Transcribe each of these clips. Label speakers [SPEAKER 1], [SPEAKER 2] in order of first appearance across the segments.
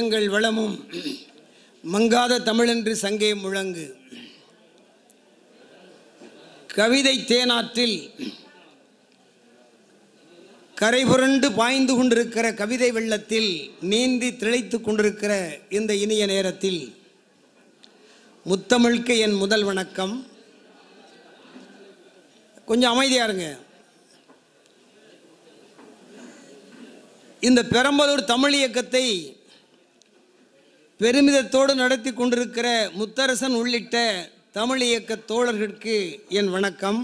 [SPEAKER 1] எங்கள் வளமும் மங்காத தமிழென்று சங்கே முழங்கு கவிதை தேனாற்றில் கரைபுரண்டு பாய்ந்து கொண்டிருக்கிற கவிதை வெள்ளத்தில் நீந்தி திளைத்து கொண்டிருக்கிற இந்த இனிய நேரத்தில் முத்தமிழ்க்கு என் முதல் வணக்கம் கொஞ்சம் அமைதியாக இருங்க இந்த பெரம்பலூர் தமிழ் இயக்கத்தை பெருமிதத்தோடு நடத்தி கொண்டிருக்கிற முத்தரசன் உள்ளிட்ட தமிழ் இயக்க தோழர்களுக்கு என் வணக்கம்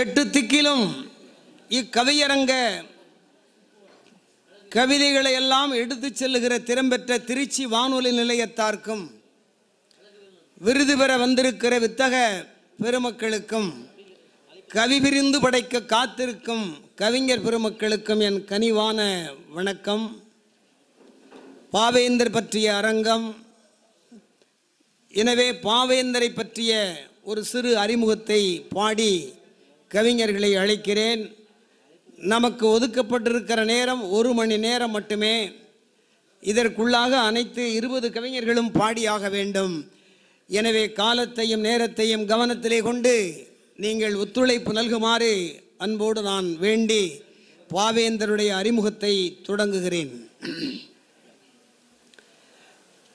[SPEAKER 1] எட்டு திக்கிலும் இக்கவியரங்க கவிதைகளை எல்லாம் எடுத்து செல்லுகிற திறம்பெற்ற திருச்சி வானொலி நிலையத்தார்க்கும் விருது பெற வந்திருக்கிற வித்தக பெருமக்களுக்கும் கவி விரிந்து படைக்க காத்திருக்கும் கவிஞர் பெருமக்களுக்கும் என் கனிவான வணக்கம் பாவேந்தர் பற்றிய அரங்கம் எனவே பாவேந்தரை பற்றிய ஒரு சிறு அறிமுகத்தை பாடி கவிஞர்களை அழைக்கிறேன் நமக்கு ஒதுக்கப்பட்டிருக்கிற நேரம் ஒரு மணி நேரம் மட்டுமே இதற்குள்ளாக அனைத்து இருபது கவிஞர்களும் பாடியாக வேண்டும் எனவே காலத்தையும் நேரத்தையும் கவனத்திலே கொண்டு நீங்கள் ஒத்துழைப்பு நல்குமாறு அன்போடு நான் வேண்டி பாவேந்தருடைய அறிமுகத்தை தொடங்குகிறேன்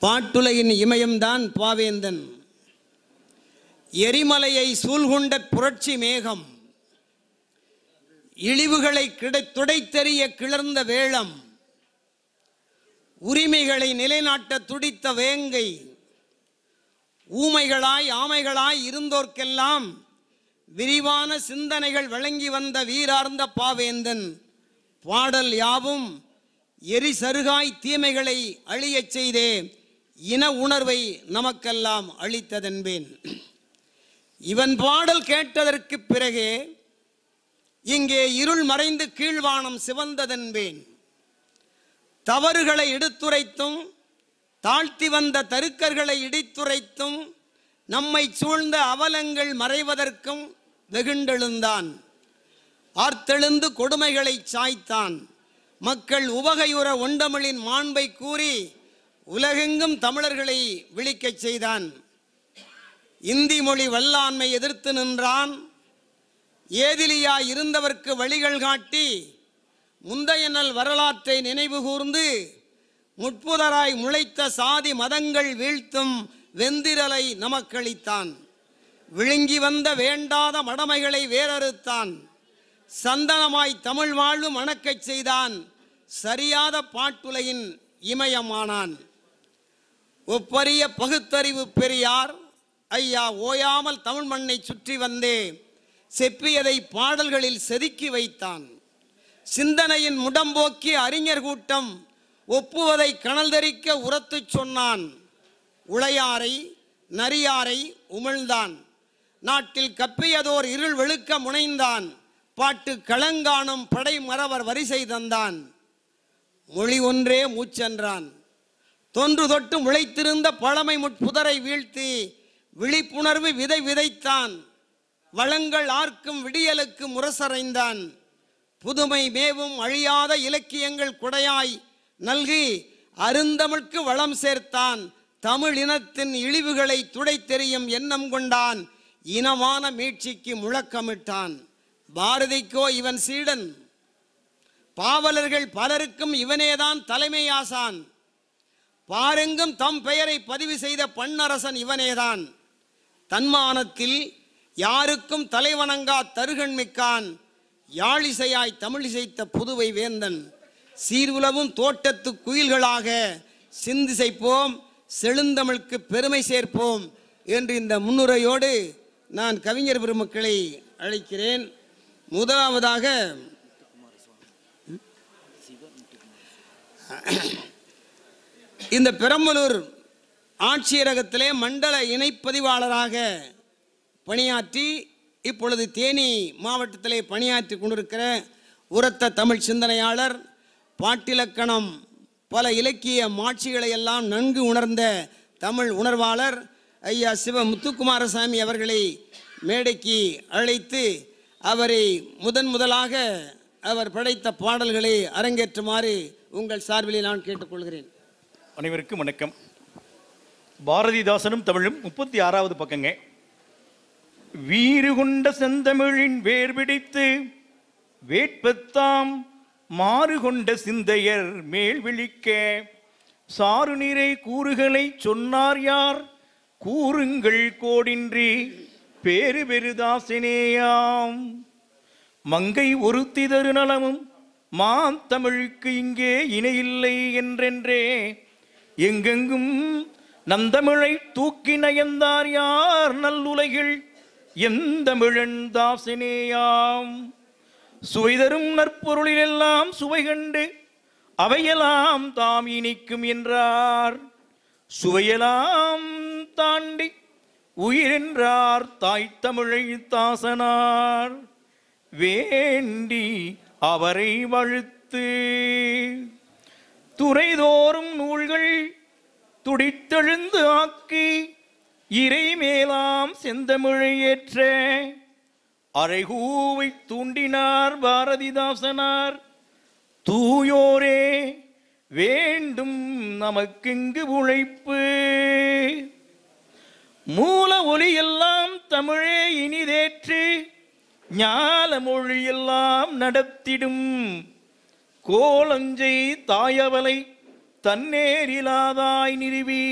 [SPEAKER 1] பாட்டுலையின் இமயம்தான் பாவேந்தன் எரிமலையை சூழ்கொண்ட புரட்சி மேகம் இழிவுகளை துடைத்தறிய கிளர்ந்த வேளம் உரிமைகளை நிலைநாட்ட துடித்த வேங்கை ஊமைகளாய் ஆமைகளாய் இருந்தோர்க்கெல்லாம் விரிவான சிந்தனைகள் வழங்கி வந்த வீரார்ந்த பாவேந்தன் பாடல் யாவும் எரிசருகாய் தீமைகளை அழியச் செய்தே இன உணர்வை நமக்கெல்லாம் அளித்ததென்பேன் இவன் பாடல் கேட்டதற்கு பிறகே இங்கே இருள் மறைந்து கீழ்வானம் சிவந்ததென்பேன் தவறுகளை எடுத்துரைத்தும் தாழ்த்தி வந்த தருக்கர்களை இடித்துரைத்தும் நம்மை சூழ்ந்த அவலங்கள் மறைவதற்கும் வெகுண்டெழுந்தான் ஆர்த்தெழுந்து கொடுமைகளை சாய்த்தான் மக்கள் உவகையுற ஒண்டமிழின் மாண்பை கூறி உலகெங்கும் தமிழர்களை விழிக்கச் செய்தான் இந்தி மொழி வல்லாண்மை எதிர்த்து நின்றான் ஏதிலியா இருந்தவர்க்கு வழிகள் காட்டி முந்தைய நல் வரலாற்றை நினைவு கூர்ந்து முட்புதராய் முளைத்த சாதி மதங்கள் வீழ்த்தும் வெந்திரலை நமக்களித்தான் விழுங்கி வந்த வேண்டாத மடமைகளை வேறறுத்தான் சந்தனமாய் தமிழ் வாழ்வு மணக்கச் செய்தான் சரியாத பாட்டுலையின் இமயமானான் ஒப்பரிய பகுத்தறிவு பெரியார் ஐயா ஓயாமல் தமிழ் மண்ணை சுற்றி வந்தே செப்பியதை பாடல்களில் செதுக்கி வைத்தான் சிந்தனையின் முடம்போக்கி அறிஞர் கூட்டம் ஒப்புவதை கணல் தரிக்க உரத்து சொன்னான் உளையாரை நரியாரை உமிழ்ந்தான் நாட்டில் கப்பியதோர் இருள் வெளுக்க முனைந்தான் பாட்டு களங்கானும் படை மரவர் வரிசை தந்தான் மொழி ஒன்றே மூச்சென்றான் தொன்று தொட்டு முளைத்திருந்த பழமை முட்புதரை வீழ்த்தி விழிப்புணர்வு விதை விதைத்தான் வளங்கள் ஆர்க்கும் விடியலுக்கு முரசறைந்தான் புதுமை மேவும் அழியாத இலக்கியங்கள் குடையாய் நல்கி அருந்தமிழ்க்கு வளம் சேர்த்தான் தமிழ் இனத்தின் இழிவுகளை தெரியும் எண்ணம் கொண்டான் இனமான மீட்சிக்கு முழக்கமிட்டான் பாரதிக்கோ இவன் சீடன் பாவலர்கள் பலருக்கும் இவனேதான் தலைமையாசான் பாருங்கும் தம் பெயரை பதிவு செய்த பண்ணரசன் இவனேதான் தன்மானத்தில் யாருக்கும் தலைவணங்கா தருகண்மிக்கான் யாழிசையாய் தமிழிசைத்த புதுவை வேந்தன் சீர்வுலவும் தோட்டத்து குயில்களாக சிந்திசைப்போம் செழுந்தமிழ்க்கு பெருமை சேர்ப்போம் என்று இந்த முன்னுரையோடு நான் கவிஞர் பெருமக்களை அழைக்கிறேன் முதலாவதாக இந்த பெரம்பலூர் ஆட்சியரகத்திலே மண்டல இணைப்பதிவாளராக பணியாற்றி இப்பொழுது தேனி மாவட்டத்திலே பணியாற்றி கொண்டிருக்கிற உரத்த தமிழ் சிந்தனையாளர் பாட்டிலக்கணம் பல இலக்கிய மாட்சிகளை எல்லாம் நன்கு உணர்ந்த தமிழ் உணர்வாளர் ஐயா சிவ முத்துக்குமாரசாமி அவர்களை மேடைக்கு அழைத்து அவரை முதன் முதலாக அவர் படைத்த பாடல்களை அரங்கேற்றுமாறு உங்கள் சார்பில் நான் கேட்டுக்கொள்கிறேன் அனைவருக்கும் வணக்கம் பாரதிதாசனும் தமிழும் முப்பத்தி ஆறாவது பக்கங்க
[SPEAKER 2] வீறு கொண்ட செந்தமிழின் வேர் பிடித்து வேட்பத்தாம் மாறு கொண்ட சிந்தையர் மேல் விழிக்க சாறு நீரை கூறுகளை சொன்னார் யார் கூறுங்கள் கோடின்றி பேரு பெருதாசினேயாம் மங்கை ஒரு நலமும் நலமும் தமிழுக்கு இங்கே இணையில்லை என்றென்றே எங்கெங்கும் நந்தமிழை தூக்கி நயந்தார் யார் நல்லுலகில் எந்தமிழன் தாசினேயாம் சுவைதரும் நற்பொருளில் எல்லாம் சுவை கண்டு அவையெல்லாம் தாம் இனிக்கும் என்றார் சுவையெல்லாம் தாண்டி உயிரென்றார் தாய் தமிழை தாசனார் வேண்டி அவரை வழுத்து துறைதோறும் நூல்கள் துடித்தெழுந்து ஆக்கி இறை மேலாம் செந்தமிழை ஏற்ற அரைகூவை தூண்டினார் பாரதிதாசனார் தூயோரே வேண்டும் இங்கு உழைப்பு மூல ஒலியெல்லாம் தமிழே இனிதேற்று ஞால மொழியெல்லாம் நடத்திடும் கோலஞ்சை தாயவலை தன்னேரிலாதாய் நிறுவி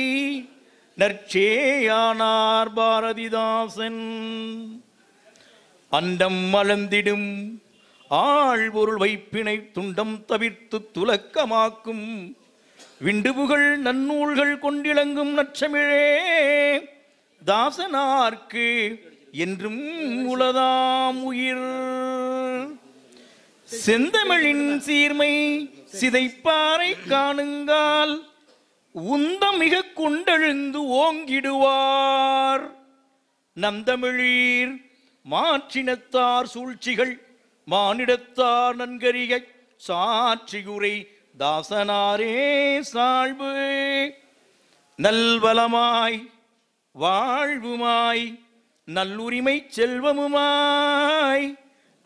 [SPEAKER 2] நற்சேயானார் பாரதிதாசன் அண்டம் மலந்திடும் ஆள் பொருள் வைப்பினை துண்டம் தவிர்த்து துலக்கமாக்கும் விண்டுபுகள் நன்னூல்கள் கொண்டிளங்கும் நச்சமிழே தாசனார்க்கு என்றும் உலதாம் உயிர் செந்தமிழின் சீர்மை சிதைப்பாறை காணுங்கால் உந்த மிக குண்டெழுந்து ஓங்கிடுவார் நம் தமிழீர் மாற்றினத்தார் சூழ்ச்சிகள் மானிடத்தார் நன்கரிய சாட்சியுரை தாசனாரே சாழ்வு நல்வளமாய் வாழ்வுமாய் நல்லுரிமை செல்வமுமாய்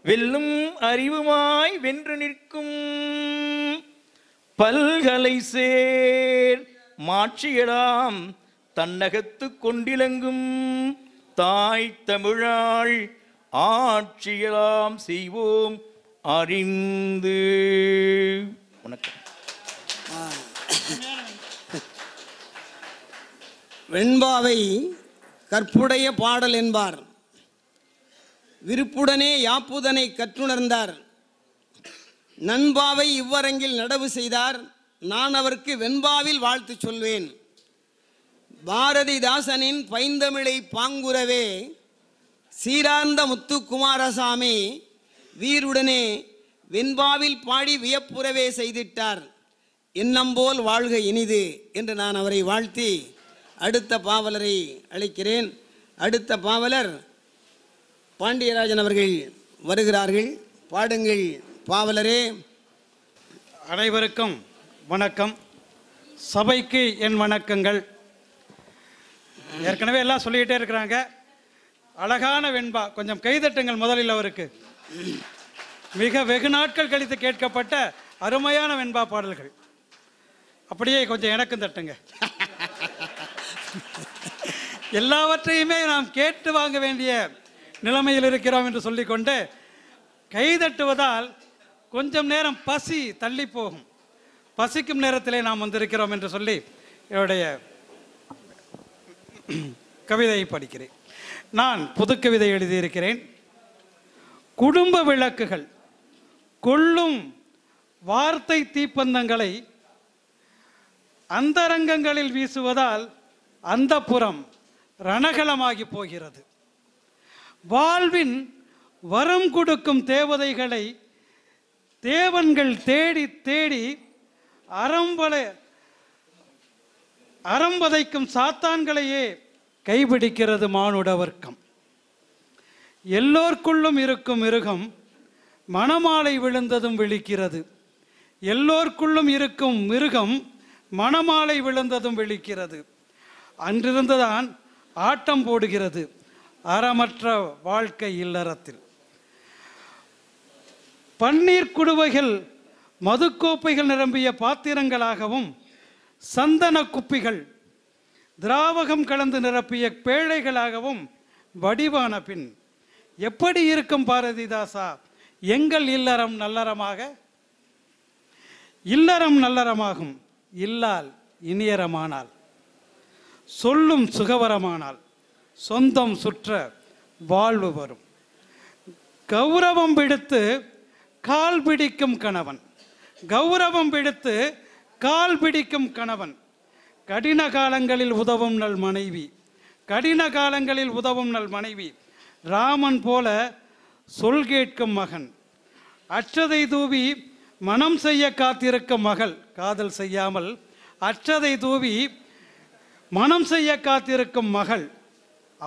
[SPEAKER 2] வெல்லும் அறிவுமாய் வென்று நிற்கும் பல்கலை சேர் மாட்சியலாம் தன்னகத்து கொண்டிலங்கும் தாய் தமிழாள் ஆட்சியலாம் செய்வோம் அறிந்து
[SPEAKER 1] வணக்கம் வெண்பாவை கற்புடைய பாடல் என்பார் விருப்புடனே யாப்புதனை கற்றுணர்ந்தார் நண்பாவை இவ்வரங்கில் நடவு செய்தார் நான் அவருக்கு வெண்பாவில் வாழ்த்து சொல்வேன் பாரதிதாசனின் பைந்தமிழை பாங்குரவே சீராந்த முத்துக்குமாரசாமி வீருடனே வெண்பாவில் பாடி வியப்புறவே செய்திட்டார் என்னம்போல் வாழ்க இனிது என்று நான் அவரை வாழ்த்தி அடுத்த பாவலரை அழைக்கிறேன் அடுத்த பாவலர் பாண்டியராஜன் அவர்கள் வருகிறார்கள் பாடுங்கள் பாவலரே அனைவருக்கும் வணக்கம் சபைக்கு என்
[SPEAKER 3] வணக்கங்கள் ஏற்கனவே எல்லாம் சொல்லிக்கிட்டே இருக்கிறாங்க அழகான வெண்பா கொஞ்சம் கைதட்டுங்கள் முதலில் அவருக்கு மிக வெகு நாட்கள் கழித்து கேட்கப்பட்ட அருமையான வெண்பா பாடல்கள் அப்படியே கொஞ்சம் எனக்கும் தட்டுங்க எல்லாவற்றையுமே நாம் கேட்டு வாங்க வேண்டிய நிலைமையில் இருக்கிறோம் என்று சொல்லிக்கொண்டு கைதட்டுவதால் கொஞ்சம் நேரம் பசி தள்ளி போகும் பசிக்கும் நேரத்திலே நாம் வந்திருக்கிறோம் என்று சொல்லி என்னுடைய கவிதையை படிக்கிறேன் நான் புது கவிதை எழுதியிருக்கிறேன் குடும்ப விளக்குகள் கொள்ளும் வார்த்தை தீப்பந்தங்களை அந்தரங்கங்களில் வீசுவதால் அந்த புறம் ரணகலமாகி போகிறது வாழ்வின் வரம் கொடுக்கும் தேவதைகளை தேவன்கள் தேடி தேடி அறம்பலை அறம்பதைக்கும் சாத்தான்களையே கைபிடிக்கிறது மானுட வர்க்கம் எல்லோர்க்குள்ளும் இருக்கும் மிருகம் மணமாலை விழுந்ததும் விழிக்கிறது எல்லோர்க்குள்ளும் இருக்கும் மிருகம் மணமாலை விழுந்ததும் விழிக்கிறது அன்றிருந்துதான் ஆட்டம் போடுகிறது அறமற்ற வாழ்க்கை இல்லறத்தில் பன்னீர் குடுவைகள் மதுக்கோப்பைகள் நிரம்பிய பாத்திரங்களாகவும் சந்தன குப்பிகள் திராவகம் கலந்து நிரப்பிய பேழைகளாகவும் வடிவான பின் எப்படி இருக்கும் பாரதிதாசா எங்கள் இல்லறம் நல்லறமாக இல்லறம் நல்லறமாகும் இல்லால் இனியரமானால் சொல்லும் சுகவரமானால் சொந்தம் சுற்ற வாழ்வு வரும் கௌரவம் பிடித்து கால் பிடிக்கும் கணவன் கௌரவம் பிடித்து கால் பிடிக்கும் கணவன் கடின காலங்களில் உதவும் நல் மனைவி கடின காலங்களில் உதவும் நல் மனைவி ராமன் போல சொல் கேட்கும் மகன் அற்றதை தூவி மனம் செய்ய காத்திருக்கும் மகள் காதல் செய்யாமல் அற்றதை தூவி மனம் செய்ய காத்திருக்கும் மகள்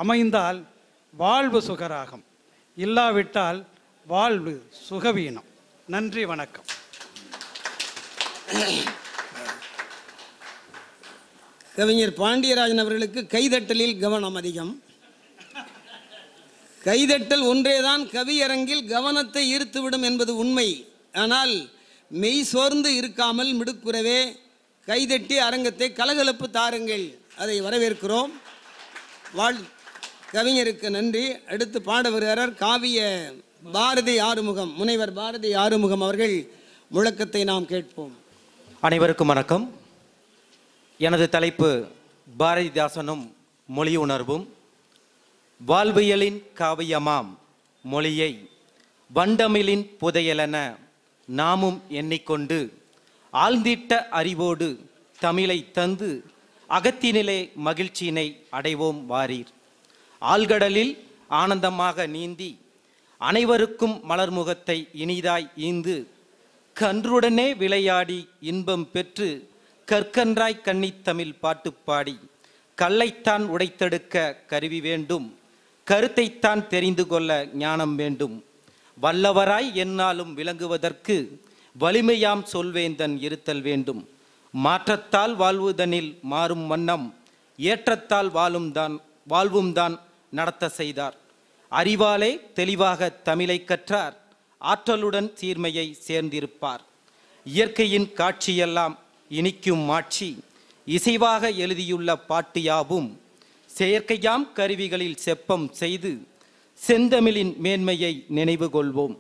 [SPEAKER 3] அமைந்தால் வாழ்வு சுகராகும் இல்லாவிட்டால் வாழ்வு சுகவீனம் நன்றி வணக்கம்
[SPEAKER 1] கவிஞர் பாண்டியராஜன் அவர்களுக்கு கைதட்டலில் கவனம் அதிகம் கைதட்டல் ஒன்றேதான் கவியரங்கில் கவனத்தை ஈர்த்துவிடும் என்பது உண்மை ஆனால் மெய் சோர்ந்து இருக்காமல் மிடுக்குறவே கைதட்டி அரங்கத்தை கலகலப்பு தாருங்கள் அதை வரவேற்கிறோம் வாழ் கவிஞருக்கு நன்றி அடுத்து பாட வருகிறார் காவிய பாரதி ஆறுமுகம் முனைவர் பாரதி ஆறுமுகம் அவர்கள் முழக்கத்தை நாம் கேட்போம்
[SPEAKER 4] அனைவருக்கும் வணக்கம் எனது தலைப்பு பாரதிதாசனும் மொழி உணர்வும் வாழ்வியலின் காவியமாம் மொழியை வண்டமிழின் புதையலென நாமும் எண்ணிக்கொண்டு ஆழ்ந்திட்ட அறிவோடு தமிழை தந்து அகத்தினிலே மகிழ்ச்சியினை அடைவோம் வாரீர் ஆழ்கடலில் ஆனந்தமாக நீந்தி அனைவருக்கும் மலர்முகத்தை இனிதாய் ஈந்து கன்றுடனே விளையாடி இன்பம் பெற்று கற்கன்றாய் கண்ணித்தமிழ் பாட்டு பாடி கல்லைத்தான் உடைத்தெடுக்க கருவி வேண்டும் கருத்தைத்தான் தெரிந்து கொள்ள ஞானம் வேண்டும் வல்லவராய் என்னாலும் விளங்குவதற்கு வலிமையாம் சொல்வேந்தன் இருத்தல் வேண்டும் மாற்றத்தால் வாழ்வுதனில் மாறும் வண்ணம் ஏற்றத்தால் வாழும் தான் வாழ்வும் தான் நடத்த செய்தார் அறிவாலே தெளிவாக தமிழை கற்றார் ஆற்றலுடன் சீர்மையை சேர்ந்திருப்பார் இயற்கையின் காட்சியெல்லாம் இனிக்கும் மாட்சி இசைவாக எழுதியுள்ள பாட்டு யாவும் செயற்கையாம் கருவிகளில் செப்பம் செய்து செந்தமிழின் மேன்மையை நினைவு கொள்வோம்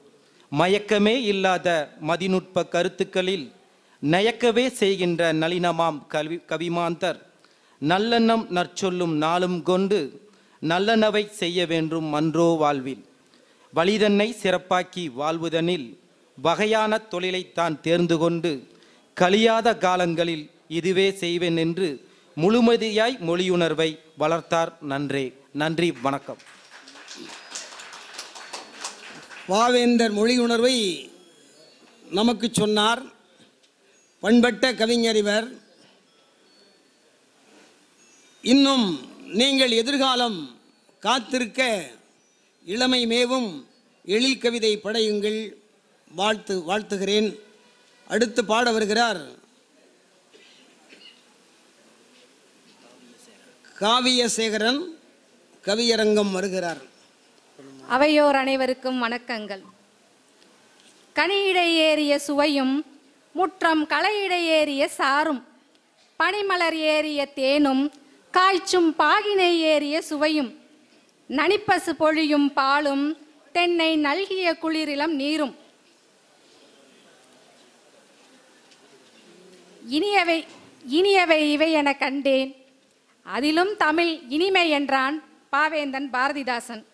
[SPEAKER 4] மயக்கமே இல்லாத மதிநுட்ப கருத்துக்களில் நயக்கவே செய்கின்ற நளினமாம் கவி கவிமாந்தர் நல்லெண்ணம் நற்சொல்லும் நாளும் கொண்டு நல்லனவை செய்ய வேண்டும் மன்றோ வாழ்வில் வலிதன்னை சிறப்பாக்கி வாழ்வுதனில் வகையான தொழிலை தான் தேர்ந்து கொண்டு கழியாத காலங்களில் இதுவே செய்வேன் என்று முழுமதியாய் மொழியுணர்வை வளர்த்தார் நன்றே நன்றி வணக்கம்
[SPEAKER 1] வாவேந்தர் மொழியுணர்வை நமக்கு சொன்னார் பண்பட்ட கவிஞரிவர் இன்னும் நீங்கள் எதிர்காலம் காத்திருக்க இளமை மேவும் எழில் கவிதை படையுங்கள் வாழ்த்து வாழ்த்துகிறேன் அடுத்து பாட வருகிறார் காவியசேகரன் கவியரங்கம் வருகிறார்
[SPEAKER 5] அவையோர் அனைவருக்கும் வணக்கங்கள் கனியிட ஏறிய சுவையும் முற்றம் களையிட ஏறிய சாரும் பனிமலர் ஏறிய தேனும் காய்ச்சும் பாகினை ஏறிய சுவையும் நனிப்பசு பொழியும் பாலும் தென்னை நல்கிய குளிரிலம் நீரும் இனியவை இனியவை இவை என கண்டேன் அதிலும் தமிழ் இனிமை என்றான் பாவேந்தன் பாரதிதாசன்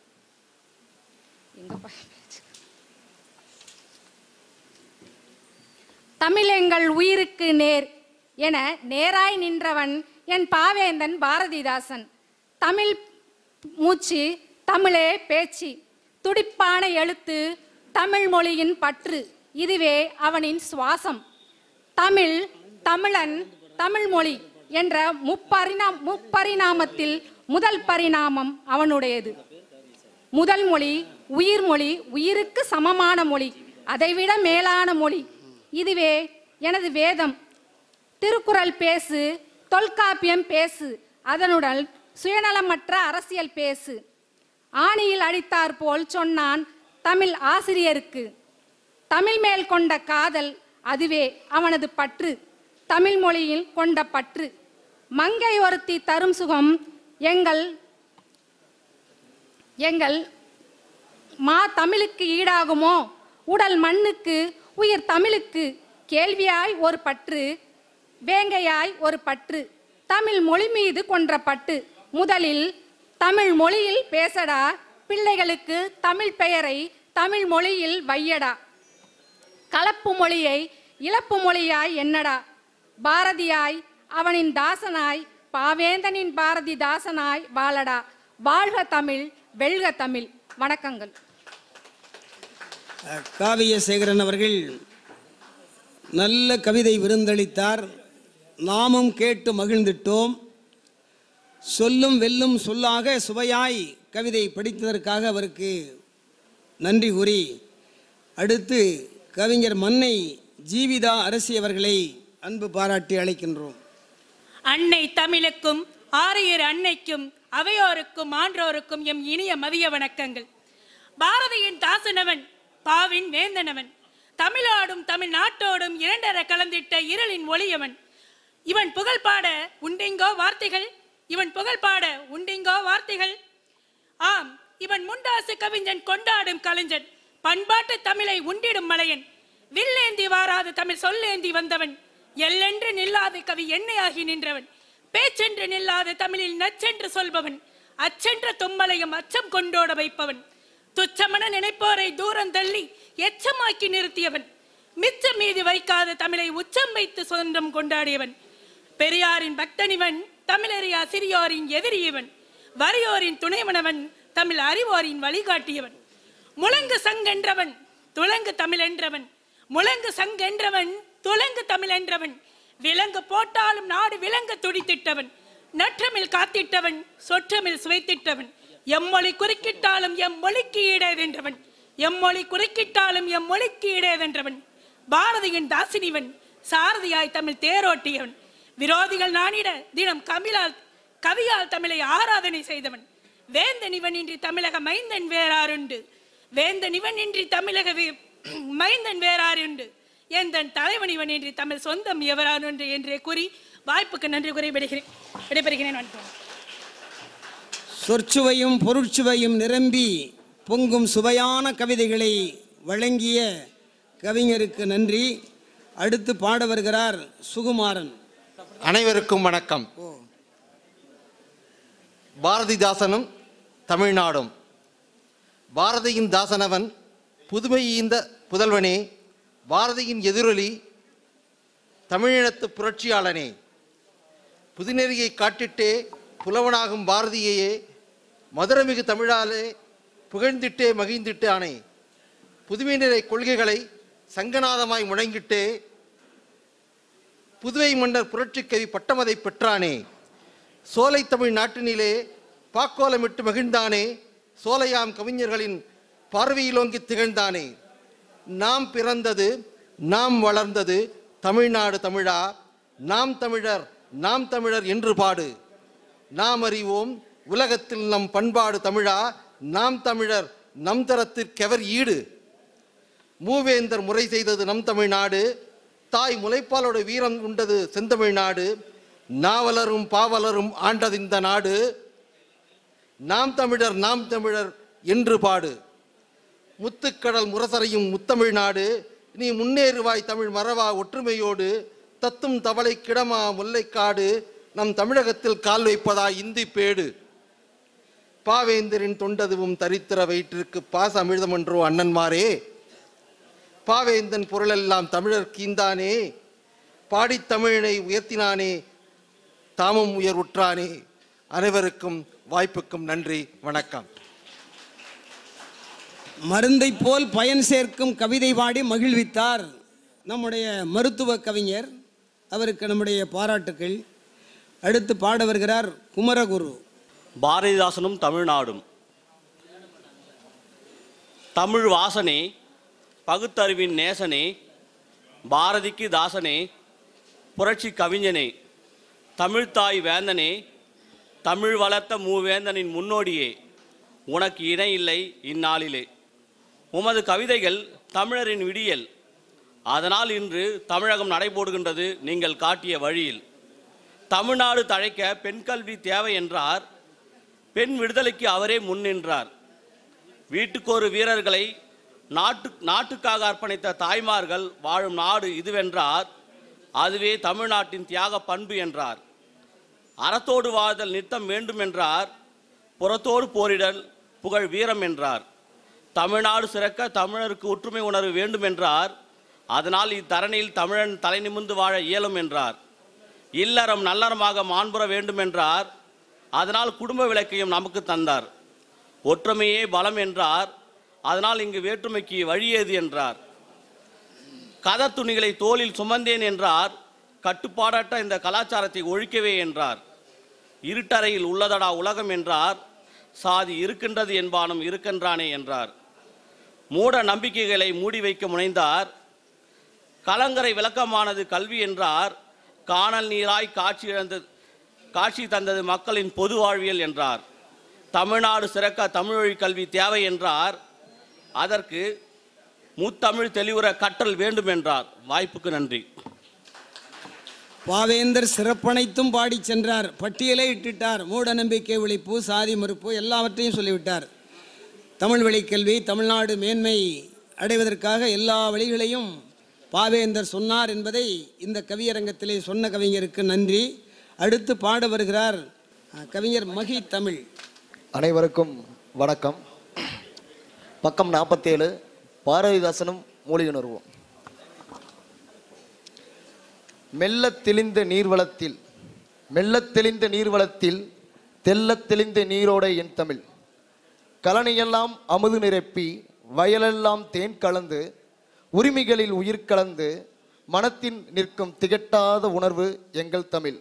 [SPEAKER 5] தமிழ் எங்கள் உயிருக்கு நேர் என நேராய் நின்றவன் என் பாவேந்தன் பாரதிதாசன் தமிழ் மூச்சு தமிழே பேச்சு துடிப்பான எழுத்து தமிழ் மொழியின் பற்று இதுவே அவனின் சுவாசம் தமிழ் தமிழன் தமிழ் மொழி என்ற முப்பரிணா முப்பரிணாமத்தில் முதல் பரிணாமம் அவனுடையது முதல் மொழி உயிர் மொழி உயிருக்கு சமமான மொழி அதைவிட மேலான மொழி இதுவே எனது வேதம் திருக்குறள் பேசு தொல்காப்பியம் பேசு அதனுடன் சுயநலமற்ற அரசியல் பேசு ஆணியில் அடித்தார் போல் சொன்னான் தமிழ் ஆசிரியருக்கு தமிழ் மேல் கொண்ட காதல் அதுவே அவனது பற்று தமிழ் மொழியில் கொண்ட பற்று மங்கை ஒருத்தி தரும் சுகம் எங்கள் எங்கள் மா தமிழுக்கு ஈடாகுமோ உடல் மண்ணுக்கு உயிர் தமிழுக்கு கேள்வியாய் ஒரு பற்று வேங்கையாய் ஒரு பற்று தமிழ் மொழி மீது கொன்ற பட்டு முதலில் தமிழ் மொழியில் பேசடா பிள்ளைகளுக்கு தமிழ் பெயரை தமிழ் மொழியில் வையடா கலப்பு மொழியை இழப்பு மொழியாய் என்னடா பாரதியாய் அவனின் தாசனாய் பாவேந்தனின் பாரதி தாசனாய் வாழடா வாழ்க தமிழ் வெல்க தமிழ் வணக்கங்கள்
[SPEAKER 1] காவியசேகரன் அவர்கள் நல்ல கவிதை விருந்தளித்தார் நாமும் கேட்டு மகிழ்ந்துட்டோம் சொல்லும் வெல்லும் சொல்லாக சுவையாய் கவிதை படித்ததற்காக அவருக்கு நன்றி கூறி அடுத்து கவிஞர் மன்னை ஜீவிதா அரசியவர்களை அன்பு பாராட்டி அழைக்கின்றோம்
[SPEAKER 6] அன்னை தமிழுக்கும் ஆரியர் அன்னைக்கும் அவையோருக்கும் ஆன்றோருக்கும் எம் இனிய மதிய வணக்கங்கள் பாரதியின் தாசனவன் பாவின் வேந்தனவன் தமிழோடும் தமிழ்நாட்டோடும் இரண்டர கலந்திட்ட இருளின் ஒளியவன் இவன் புகழ் பாட உண்டிங்கோ வார்த்தைகள் இவன் புகழ் பாட உண்டிங்கோ வார்த்தைகள் ஆம் இவன் முண்டாசு கவிஞன் கொண்டாடும் கலைஞன் பண்பாட்டு தமிழை உண்டிடும் மலையன் வில்லேந்தி வாராது தமிழ் சொல்லேந்தி வந்தவன் எல்லென்று நில்லாத கவி எண்ணெயாகி நின்றவன் பேச்சென்று நில்லாத தமிழில் நச்சென்று சொல்பவன் அச்சென்ற தும்மலையும் அச்சம் கொண்டோட வைப்பவன் துச்சமன நினைப்போரை தூரம் தள்ளி எச்சமாக்கி நிறுத்தியவன் மிச்சம் மீது வைக்காத தமிழை உச்சம் வைத்து சுதந்திரம் கொண்டாடியவன் பெரியாரின் பக்தனிவன் தமிழறியா சிறியோரின் எதிரியவன் வறியோரின் துணைவனவன் தமிழ் அறிவோரின் வழிகாட்டியவன் முழங்கு சங்கென்றவன் துலங்கு தமிழ் என்றவன் முழங்கு சங்கென்றவன் துலங்கு தமிழ் என்றவன் விலங்கு போட்டாலும் நாடு விலங்கு துடித்திட்டவன் நற்றமில் காத்திட்டவன் சொற்றமில் சுவைத்திட்டவன் எம்மொழி குறுக்கிட்டாலும் எம் மொழிக்கு ஈடேதென்றவன் எம்மொழி குறுக்கிட்டாலும் எம் மொழிக்கு ஈடேதென்றவன் பாரதியின் தாசினிவன் சாரதியாய் தமிழ் தேரோட்டியவன் விரோதிகள் நானிட தினம் கமிழால் கவியால் தமிழை ஆராதனை செய்தவன் வேந்தன் இவன் இன்றி தமிழக மைந்தன் வேறாருண்டு வேந்தன் இவன் இன்றி தமிழக மைந்தன் வேறாருண்டு எந்தன் தலைவன் இவன் இன்றி தமிழ் சொந்தம் எவரானுண்டு என்றே கூறி வாய்ப்புக்கு நன்றி கூறி விடுகிறேன் விடைபெறுகிறேன்
[SPEAKER 1] சொற்சுவையும் பொருட்சுவையும் நிரம்பி பொங்கும் சுவையான கவிதைகளை வழங்கிய கவிஞருக்கு நன்றி
[SPEAKER 7] அடுத்து பாட வருகிறார் சுகுமாரன் அனைவருக்கும் வணக்கம் பாரதிதாசனும் தமிழ்நாடும் பாரதியின் தாசனவன் ஈந்த புதல்வனே பாரதியின் எதிரொலி தமிழினத்து புரட்சியாளனே புதுநெறியை காட்டிட்டே புலவனாகும் பாரதியையே மதுரமிகு தமிழாலே புகழ்ந்திட்டே மகிழ்ந்திட்டு ஆனே புதுமையினரை கொள்கைகளை சங்கநாதமாய் முழங்கிட்டே புதுவை மன்னர் புரட்சிக்கவி பட்டமதை பெற்றானே சோலை தமிழ் நாட்டினிலே பாக்கோலமிட்டு மகிழ்ந்தானே சோலையாம் கவிஞர்களின் பார்வையிலோங்கி திகழ்ந்தானே நாம் பிறந்தது நாம் வளர்ந்தது தமிழ்நாடு தமிழா நாம் தமிழர் நாம் தமிழர் என்று பாடு நாம் அறிவோம் உலகத்தில் நம் பண்பாடு தமிழா நாம் தமிழர் நம் தரத்திற்கெவர் ஈடு மூவேந்தர் முறை செய்தது நம் தமிழ்நாடு தாய் முளைப்பாலோட வீரம் உண்டது செந்தமிழ்நாடு நாவலரும் பாவலரும் ஆண்டது இந்த நாடு நாம் தமிழர் நாம் தமிழர் என்று பாடு முத்துக்கடல் முரசறையும் முத்தமிழ் நாடு நீ முன்னேறுவாய் தமிழ் மரவா ஒற்றுமையோடு தத்தும் தவளை கிடமா முல்லைக்காடு நம் தமிழகத்தில் கால் வைப்பதா இந்தி பேடு பாவேந்தரின் தொண்டதுவும் தரித்திர வயிற்றிற்கு பாச அமிழ்தமன்றோ அண்ணன்மாரே பாவேந்தன் பொருளெல்லாம் தமிழர் கீந்தானே தமிழனை உயர்த்தினானே தாமும் உயர் உற்றானே அனைவருக்கும் வாய்ப்புக்கும் நன்றி வணக்கம்
[SPEAKER 1] மருந்தை போல் பயன் சேர்க்கும் கவிதை பாடி மகிழ்வித்தார் நம்முடைய மருத்துவ கவிஞர் அவருக்கு நம்முடைய பாராட்டுக்கள் அடுத்து பாட வருகிறார் குமரகுரு பாரதிதாசனும் தமிழ்நாடும்
[SPEAKER 8] தமிழ் வாசனே பகுத்தறிவின் நேசனே பாரதிக்கு தாசனே புரட்சி கவிஞனே தமிழ்த்தாய் வேந்தனே தமிழ் வளர்த்த மூவேந்தனின் முன்னோடியே உனக்கு இணை இல்லை இந்நாளிலே உமது கவிதைகள் தமிழரின் விடியல் அதனால் இன்று தமிழகம் நடைபோடுகின்றது நீங்கள் காட்டிய வழியில் தமிழ்நாடு தழைக்க பெண் கல்வி தேவை என்றார் பெண் விடுதலைக்கு அவரே முன்னின்றார் வீட்டுக்கொரு வீரர்களை நாட்டு நாட்டுக்காக அர்ப்பணித்த தாய்மார்கள் வாழும் நாடு இதுவென்றார் அதுவே தமிழ்நாட்டின் தியாக பண்பு என்றார் அறத்தோடு வாழ்தல் நித்தம் வேண்டும் என்றார் புறத்தோடு போரிடல் புகழ் வீரம் என்றார் தமிழ்நாடு சிறக்க தமிழருக்கு ஒற்றுமை உணர்வு வேண்டும் என்றார் அதனால் இத்தரணியில் தமிழன் தலை நிமிர்ந்து வாழ இயலும் என்றார் இல்லறம் நல்லறமாக மாண்புற வேண்டும் என்றார் அதனால் குடும்ப விளக்கையும் நமக்கு தந்தார் ஒற்றுமையே பலம் என்றார் அதனால் இங்கு வேற்றுமைக்கு வழியேது என்றார் கதர் துணிகளை தோளில் சுமந்தேன் என்றார் கட்டுப்பாடற்ற இந்த கலாச்சாரத்தை ஒழிக்கவே என்றார் இருட்டறையில் உள்ளதடா உலகம் என்றார் சாதி இருக்கின்றது என்பானும் இருக்கின்றானே என்றார் மூட நம்பிக்கைகளை மூடி வைக்க முனைந்தார் கலங்கரை விளக்கமானது கல்வி என்றார் காணல் நீராய் காட்சி இழந்தது காட்சி தந்தது மக்களின் பொது வாழ்வியல் என்றார் தமிழ்நாடு சிறக்க தமிழ் கல்வி தேவை என்றார் அதற்கு முத்தமிழ் தெளிவுற கற்றல் வேண்டும் என்றார்
[SPEAKER 1] வாய்ப்புக்கு நன்றி பாவேந்தர் சிறப்பனைத்தும் பாடி சென்றார் பட்டியலை இட்டுட்டார் மூட நம்பிக்கை ஒழிப்பு சாதி மறுப்பு எல்லாவற்றையும் சொல்லிவிட்டார் தமிழ் வழிக்கல்வி தமிழ்நாடு மேன்மை அடைவதற்காக எல்லா வழிகளையும் பாவேந்தர் சொன்னார் என்பதை இந்த கவியரங்கத்திலே சொன்ன கவிஞருக்கு நன்றி அடுத்து பாட வருகிறார் கவிஞர் மகி தமிழ்
[SPEAKER 9] அனைவருக்கும் வணக்கம் பக்கம் நாற்பத்தேழு பாரதிதாசனும் மூலிகை மெல்ல தெளிந்த நீர்வளத்தில் மெல்ல தெளிந்த நீர்வளத்தில் தெல்ல தெளிந்த நீரோடை என் தமிழ் கலனையெல்லாம் அமுது நிரப்பி வயலெல்லாம் தேன் கலந்து உரிமைகளில் உயிர் கலந்து மனத்தின் நிற்கும் திகட்டாத உணர்வு எங்கள் தமிழ்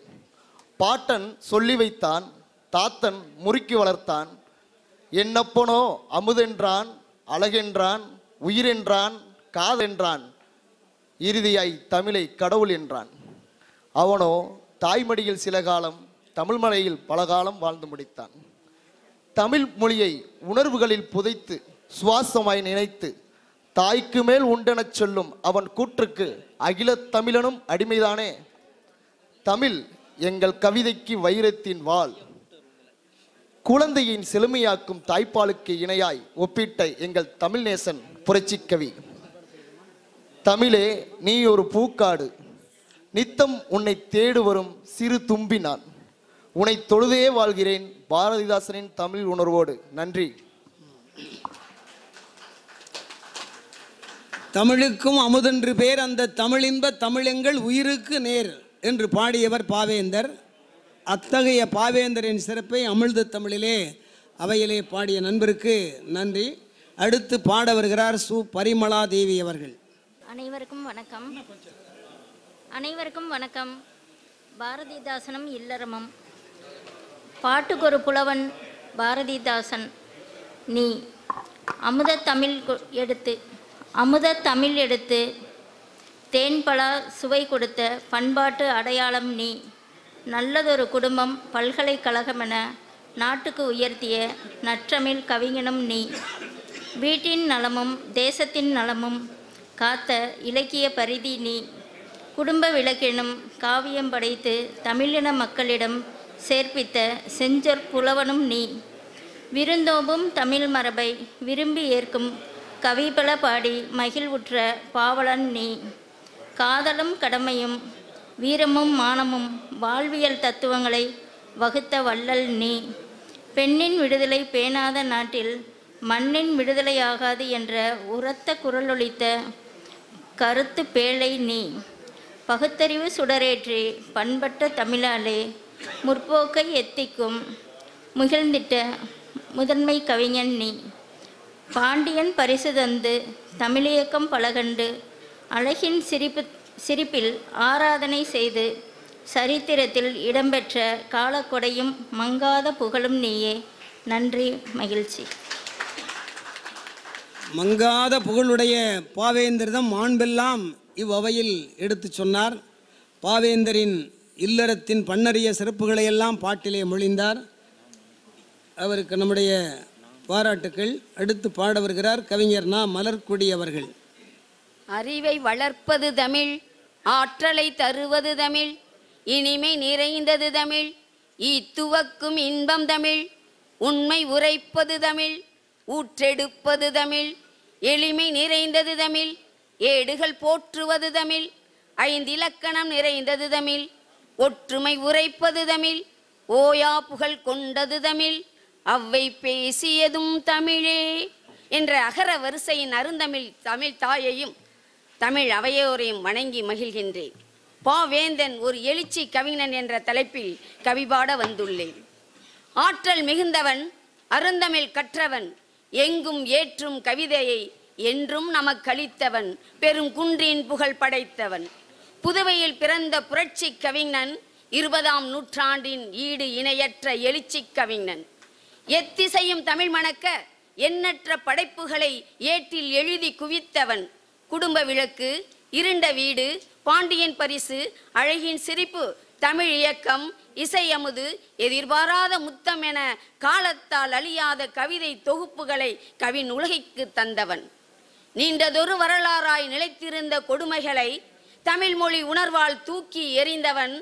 [SPEAKER 9] பாட்டன் சொல்லி வைத்தான் தாத்தன் முறுக்கி வளர்த்தான் என்னப்பனோ அமுதென்றான் அழகென்றான் உயிரென்றான் காதென்றான் இறுதியாய் தமிழை கடவுள் என்றான் அவனோ தாய்மடியில் சில காலம் தமிழ் மலையில் பல காலம் வாழ்ந்து முடித்தான் தமிழ் மொழியை உணர்வுகளில் புதைத்து சுவாசமாய் நினைத்து தாய்க்கு மேல் உண்டெனச் சொல்லும் அவன் கூற்றுக்கு அகில தமிழனும் அடிமைதானே தமிழ் எங்கள் கவிதைக்கு வைரத்தின் வாள் குழந்தையின் செழுமையாக்கும் தாய்ப்பாலுக்கு இணையாய் ஒப்பிட்ட எங்கள் தமிழ் நேசன் புரட்சி கவி தமிழே நீ ஒரு பூக்காடு நித்தம் உன்னை தேடு வரும் சிறு தும்பி நான் உன்னை தொழுதே வாழ்கிறேன் பாரதிதாசனின் தமிழ் உணர்வோடு நன்றி
[SPEAKER 1] தமிழுக்கும் அமுதென்று பேர் அந்த தமிழின்ப தமிழெங்கள் உயிருக்கு நேர் என்று பாடியவர் பாவேந்தர் அத்தகைய பாவேந்தரின் சிறப்பை அமிழ்த தமிழிலே அவையிலே பாடிய நண்பருக்கு நன்றி அடுத்து பாட வருகிறார் சு பரிமலா தேவி அவர்கள்
[SPEAKER 10] அனைவருக்கும் வணக்கம் அனைவருக்கும் வணக்கம் பாரதிதாசனம் இல்லறமம் பாட்டுக்கொரு புலவன் பாரதிதாசன் நீ அமுத தமிழ் எடுத்து அமுத தமிழ் எடுத்து தேன்பலா சுவை கொடுத்த பண்பாட்டு அடையாளம் நீ நல்லதொரு குடும்பம் பல்கலைக்கழகம் என நாட்டுக்கு உயர்த்திய நற்றமிழ் கவிஞனும் நீ வீட்டின் நலமும் தேசத்தின் நலமும் காத்த இலக்கிய பரிதி நீ குடும்ப விளக்கினும் காவியம் படைத்து தமிழின மக்களிடம் சேர்ப்பித்த செஞ்சொற் புலவனும் நீ விருந்தோம்பும் தமிழ் மரபை விரும்பி ஏற்கும் கவிபல பாடி மகிழ்வுற்ற பாவலன் நீ காதலும் கடமையும் வீரமும் மானமும் வாழ்வியல் தத்துவங்களை வகுத்த வள்ளல் நீ பெண்ணின் விடுதலை பேணாத நாட்டில் மண்ணின் விடுதலையாகாது என்ற உரத்த குரலொழித்த கருத்து பேழை நீ பகுத்தறிவு சுடரேற்றி பண்பட்ட தமிழாலே முற்போக்கை எத்திக்கும் முகிழ்ந்திட்ட முதன்மை கவிஞன் நீ பாண்டியன் பரிசு தந்து தமிழியக்கம் பலகண்டு அழகின் சிரிப்பு சிரிப்பில் ஆராதனை செய்து சரித்திரத்தில் இடம்பெற்ற காலக்கொடையும் மங்காத புகழும் நீயே நன்றி மகிழ்ச்சி
[SPEAKER 1] மங்காத புகழுடைய பாவேந்தரிடம் மாண்பெல்லாம் இவ்வவையில் எடுத்து சொன்னார் பாவேந்தரின் இல்லறத்தின் பன்னறிய சிறப்புகளையெல்லாம் பாட்டிலே மொழிந்தார் அவருக்கு நம்முடைய பாராட்டுக்கள் அடுத்து பாட வருகிறார் கவிஞர் நா மலர்கொடி அவர்கள்
[SPEAKER 11] அறிவை வளர்ப்பது தமிழ் ஆற்றலை தருவது தமிழ் இனிமை நிறைந்தது தமிழ் ஈத்துவக்கும் இன்பம் தமிழ் உண்மை உரைப்பது தமிழ் ஊற்றெடுப்பது தமிழ் எளிமை நிறைந்தது தமிழ் ஏடுகள் போற்றுவது தமிழ் ஐந்திலக்கணம் நிறைந்தது தமிழ் ஒற்றுமை உரைப்பது தமிழ் ஓயா புகழ் கொண்டது தமிழ் அவ்வை பேசியதும் தமிழே என்ற அகர வரிசையின் அருந்தமிழ் தமிழ் தாயையும் தமிழ் அவையோரையும் வணங்கி மகிழ்கின்றேன் பா வேந்தன் ஒரு எழுச்சி கவிஞன் என்ற தலைப்பில் கவிபாட வந்துள்ளேன் ஆற்றல் மிகுந்தவன் அருந்தமிழ் கற்றவன் எங்கும் ஏற்றும் கவிதையை என்றும் நமக்களித்தவன் பெரும் குன்றின் புகழ் படைத்தவன் புதுவையில் பிறந்த புரட்சி கவிஞன் இருபதாம் நூற்றாண்டின் ஈடு இணையற்ற எழுச்சி கவிஞன் எத்திசையும் தமிழ் மணக்க எண்ணற்ற படைப்புகளை ஏட்டில் எழுதி குவித்தவன் குடும்ப விளக்கு இருண்ட வீடு பாண்டியன் பரிசு அழகின் சிரிப்பு தமிழ் இயக்கம் இசையமுது எதிர்பாராத முத்தம் என காலத்தால் அழியாத கவிதை தொகுப்புகளை கவின் உலகிற்கு தந்தவன் நீண்டதொரு வரலாறாய் நிலைத்திருந்த கொடுமைகளை தமிழ் மொழி உணர்வால் தூக்கி எறிந்தவன்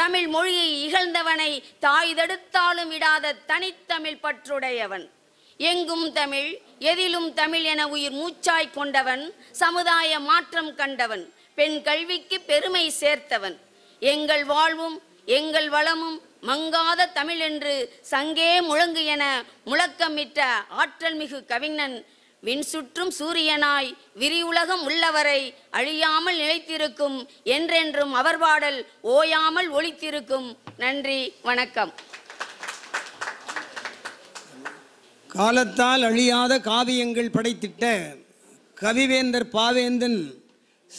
[SPEAKER 11] தமிழ் மொழியை இகழ்ந்தவனை தாய் தடுத்தாலும் விடாத தனித்தமிழ் பற்றுடையவன் எங்கும் தமிழ் எதிலும் தமிழ் என உயிர் மூச்சாய் கொண்டவன் சமுதாய மாற்றம் கண்டவன் பெண் கல்விக்கு பெருமை சேர்த்தவன் எங்கள் வாழ்வும் எங்கள் வளமும் மங்காத தமிழ் என்று சங்கே முழங்கு என முழக்கமிட்ட ஆற்றல் மிகு கவிஞன் விண் சுற்றும் சூரியனாய் விரிவுலகம் உள்ளவரை அழியாமல் நிலைத்திருக்கும் என்றென்றும் அவர் பாடல் ஓயாமல் ஒழித்திருக்கும் நன்றி வணக்கம்
[SPEAKER 1] காலத்தால் அழியாத காவியங்கள் படைத்திட்ட கவிவேந்தர் பாவேந்தன்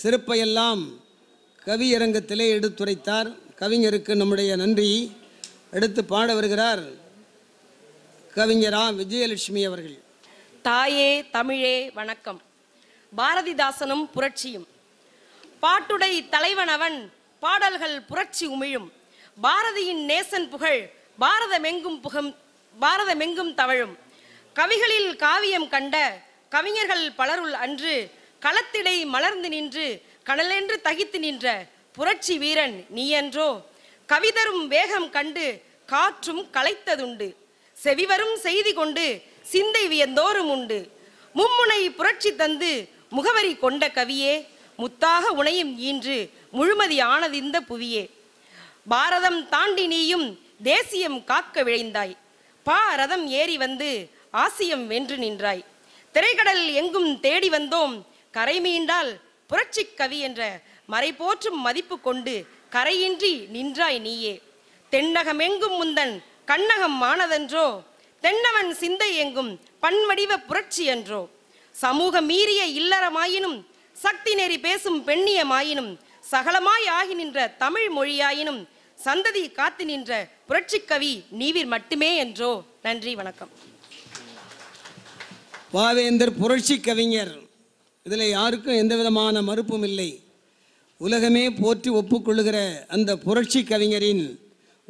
[SPEAKER 1] சிறப்பையெல்லாம் கவியரங்கத்திலே எடுத்துரைத்தார் கவிஞருக்கு நம்முடைய நன்றி எடுத்து பாட வருகிறார் கவிஞரா விஜயலட்சுமி அவர்கள்
[SPEAKER 12] தாயே தமிழே வணக்கம் பாரதிதாசனும் புரட்சியும் பாட்டுடை தலைவனவன் பாடல்கள் புரட்சி உமிழும் பாரதியின் நேசன் புகழ் பாரதமெங்கும் புகம் பாரதமெங்கும் தவழும் கவிகளில் காவியம் கண்ட கவிஞர்கள் பலருள் அன்று களத்திடை மலர்ந்து நின்று கடலென்று தகித்து நின்ற புரட்சி வீரன் என்றோ கவிதரும் வேகம் கண்டு காற்றும் களைத்ததுண்டு செவிவரும் செய்தி கொண்டு சிந்தை வியந்தோறும் உண்டு மும்முனை புரட்சி தந்து முகவரி கொண்ட கவியே முத்தாக உனையும் ஈன்று முழுமதி ஆனதிந்த புவியே பாரதம் தாண்டி நீயும் தேசியம் காக்க விழைந்தாய் பா ரதம் ஏறி வந்து ஆசியம் வென்று நின்றாய் திரைக்கடல் எங்கும் தேடி வந்தோம் கரை மீண்டால் புரட்சி கவி என்ற மறை போற்றும் மதிப்பு கொண்டு கரையின்றி நின்றாய் நீயே தென்னகம் எங்கும் முந்தன் கண்ணகம் மானதென்றோ தென்னவன் சிந்தை எங்கும் பன்வடிவ புரட்சி என்றோ சமூக மீறிய இல்லறமாயினும் சக்தி நெறி பேசும் பெண்ணியமாயினும் சகலமாய் ஆகி நின்ற தமிழ் மொழியாயினும் சந்ததி காத்து நின்ற கவி நீவிர் மட்டுமே என்றோ நன்றி வணக்கம்
[SPEAKER 1] பாவேந்தர் புரட்சி கவிஞர் இதில் யாருக்கும் எந்த விதமான மறுப்பும் இல்லை உலகமே போற்றி ஒப்புக்கொள்ளுகிற அந்த புரட்சி கவிஞரின்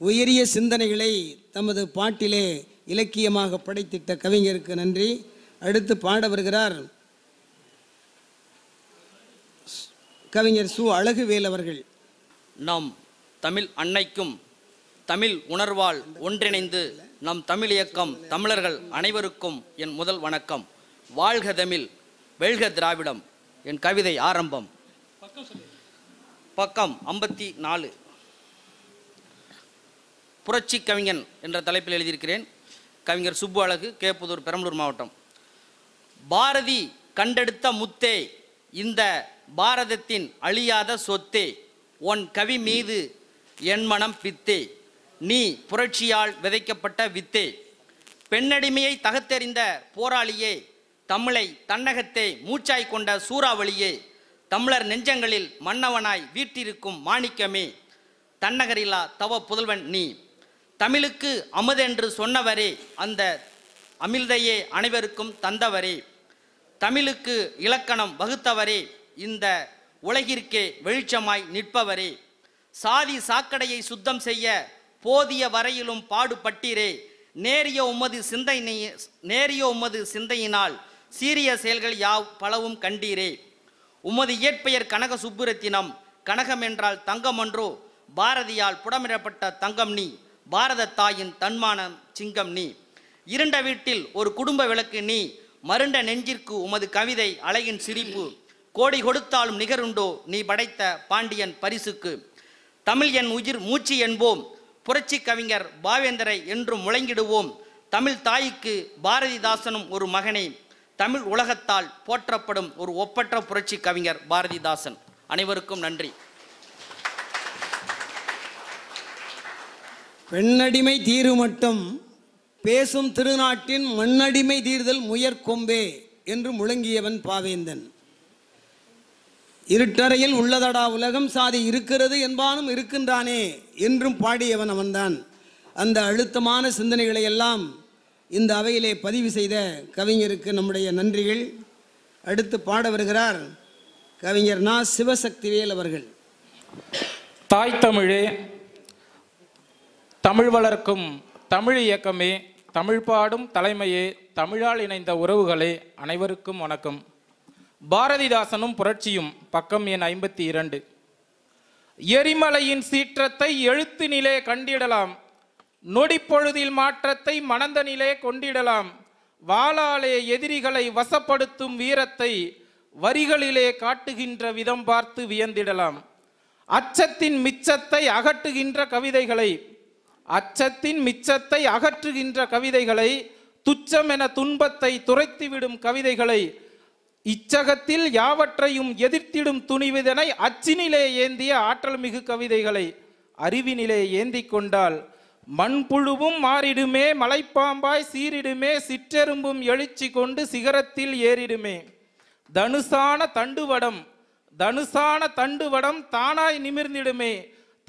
[SPEAKER 1] உயரிய சிந்தனைகளை தமது பாட்டிலே இலக்கியமாக படைத்திட்ட கவிஞருக்கு நன்றி அடுத்து பாட வருகிறார் கவிஞர் சு
[SPEAKER 13] அழகுவேல் அவர்கள் நாம் தமிழ் அன்னைக்கும் தமிழ் உணர்வால் ஒன்றிணைந்து நம் தமிழ் இயக்கம் தமிழர்கள் அனைவருக்கும் என் முதல் வணக்கம் வாழ்க தமிழ் வெல்க திராவிடம் என் கவிதை ஆரம்பம் பக்கம் ஐம்பத்தி நாலு புரட்சி கவிஞன் என்ற தலைப்பில் எழுதியிருக்கிறேன் கவிஞர் சுப்பு அழகு கேப்புதூர் பெரம்பலூர் மாவட்டம் பாரதி கண்டெடுத்த முத்தே இந்த பாரதத்தின் அழியாத சொத்தே உன் கவி மீது என் மனம் பித்தே நீ புரட்சியால் விதைக்கப்பட்ட வித்தே பெண்ணடிமையை தகத்தெறிந்த போராளியே தமிழை தன்னகத்தை மூச்சாய் கொண்ட சூறாவளியே தமிழர் நெஞ்சங்களில் மன்னவனாய் வீட்டிருக்கும் மாணிக்கமே தன்னகரிலா தவ புதல்வன் நீ தமிழுக்கு அமுதென்று சொன்னவரே அந்த அமிழ்தையே அனைவருக்கும் தந்தவரே தமிழுக்கு இலக்கணம் வகுத்தவரே இந்த உலகிற்கே வெளிச்சமாய் நிற்பவரே சாதி சாக்கடையை சுத்தம் செய்ய போதிய வரையிலும் பாடுபட்டீரே நேரிய உமது சிந்தை நேரிய உமது சிந்தையினால் சீரிய செயல்கள் யாவ் பலவும் கண்டீரே உமது இயற்பெயர் கனக சுப்புரத்தினம் கனகம் என்றால் தங்கம் அன்றோ பாரதியால் புடமிடப்பட்ட தங்கம் நீ பாரத தாயின் தன்மானம் சிங்கம் நீ இருண்ட வீட்டில் ஒரு குடும்ப விளக்கு நீ மருண்ட நெஞ்சிற்கு உமது கவிதை அலையின் சிரிப்பு கோடி கொடுத்தாலும் நிகருண்டோ நீ படைத்த பாண்டியன் பரிசுக்கு தமிழ் என் உயிர் மூச்சு என்போம் புரட்சி கவிஞர் பாவேந்தரை என்றும் முழங்கிடுவோம் தமிழ் தாய்க்கு பாரதிதாசனும் ஒரு மகனே தமிழ் உலகத்தால் போற்றப்படும் ஒரு ஒப்பற்ற புரட்சி கவிஞர் பாரதிதாசன் அனைவருக்கும் நன்றி
[SPEAKER 1] பெண்ணடிமை தீரு மட்டும் பேசும் திருநாட்டின் மண்ணடிமை தீர்தல் முயற் கொம்பே என்று முழங்கியவன் பாவேந்தன் இருட்டறையில் உள்ளதடா உலகம் சாதி இருக்கிறது என்பானும் இருக்கின்றானே என்றும் பாடியவன் அவன்தான் அந்த அழுத்தமான சிந்தனைகளை எல்லாம் இந்த அவையிலே பதிவு செய்த கவிஞருக்கு நம்முடைய நன்றிகள் அடுத்து பாட வருகிறார் கவிஞர் நா சிவசக்திவேல் அவர்கள் தாய் தமிழே தமிழ் வளர்க்கும்
[SPEAKER 14] தமிழ் இயக்கமே தமிழ் பாடும் தலைமையே தமிழால் இணைந்த உறவுகளே அனைவருக்கும் வணக்கம் பாரதிதாசனும் புரட்சியும் பக்கம் என் ஐம்பத்தி இரண்டு எரிமலையின் சீற்றத்தை எழுத்து நிலே கண்டிடலாம் நொடிப்பொழுதில் மாற்றத்தை மனந்தனிலே கொண்டிடலாம் வாளாலே எதிரிகளை வசப்படுத்தும் வீரத்தை வரிகளிலே காட்டுகின்ற விதம் பார்த்து வியந்திடலாம் அச்சத்தின் மிச்சத்தை அகற்றுகின்ற கவிதைகளை அச்சத்தின் மிச்சத்தை அகற்றுகின்ற கவிதைகளை துச்சம் என துன்பத்தை துரைத்துவிடும் கவிதைகளை இச்சகத்தில் யாவற்றையும் எதிர்த்திடும் துணிவிதனை அச்சினிலே ஏந்திய ஆற்றல் மிகு கவிதைகளை அறிவினிலே ஏந்தி கொண்டால் மண்புழுவும் மாறிடுமே மலைப்பாம்பாய் சீரிடுமே சிற்றெரும்பும் எழுச்சி கொண்டு சிகரத்தில் ஏறிடுமே தனுசான தண்டுவடம் தனுசான தண்டுவடம் தானாய் நிமிர்ந்திடுமே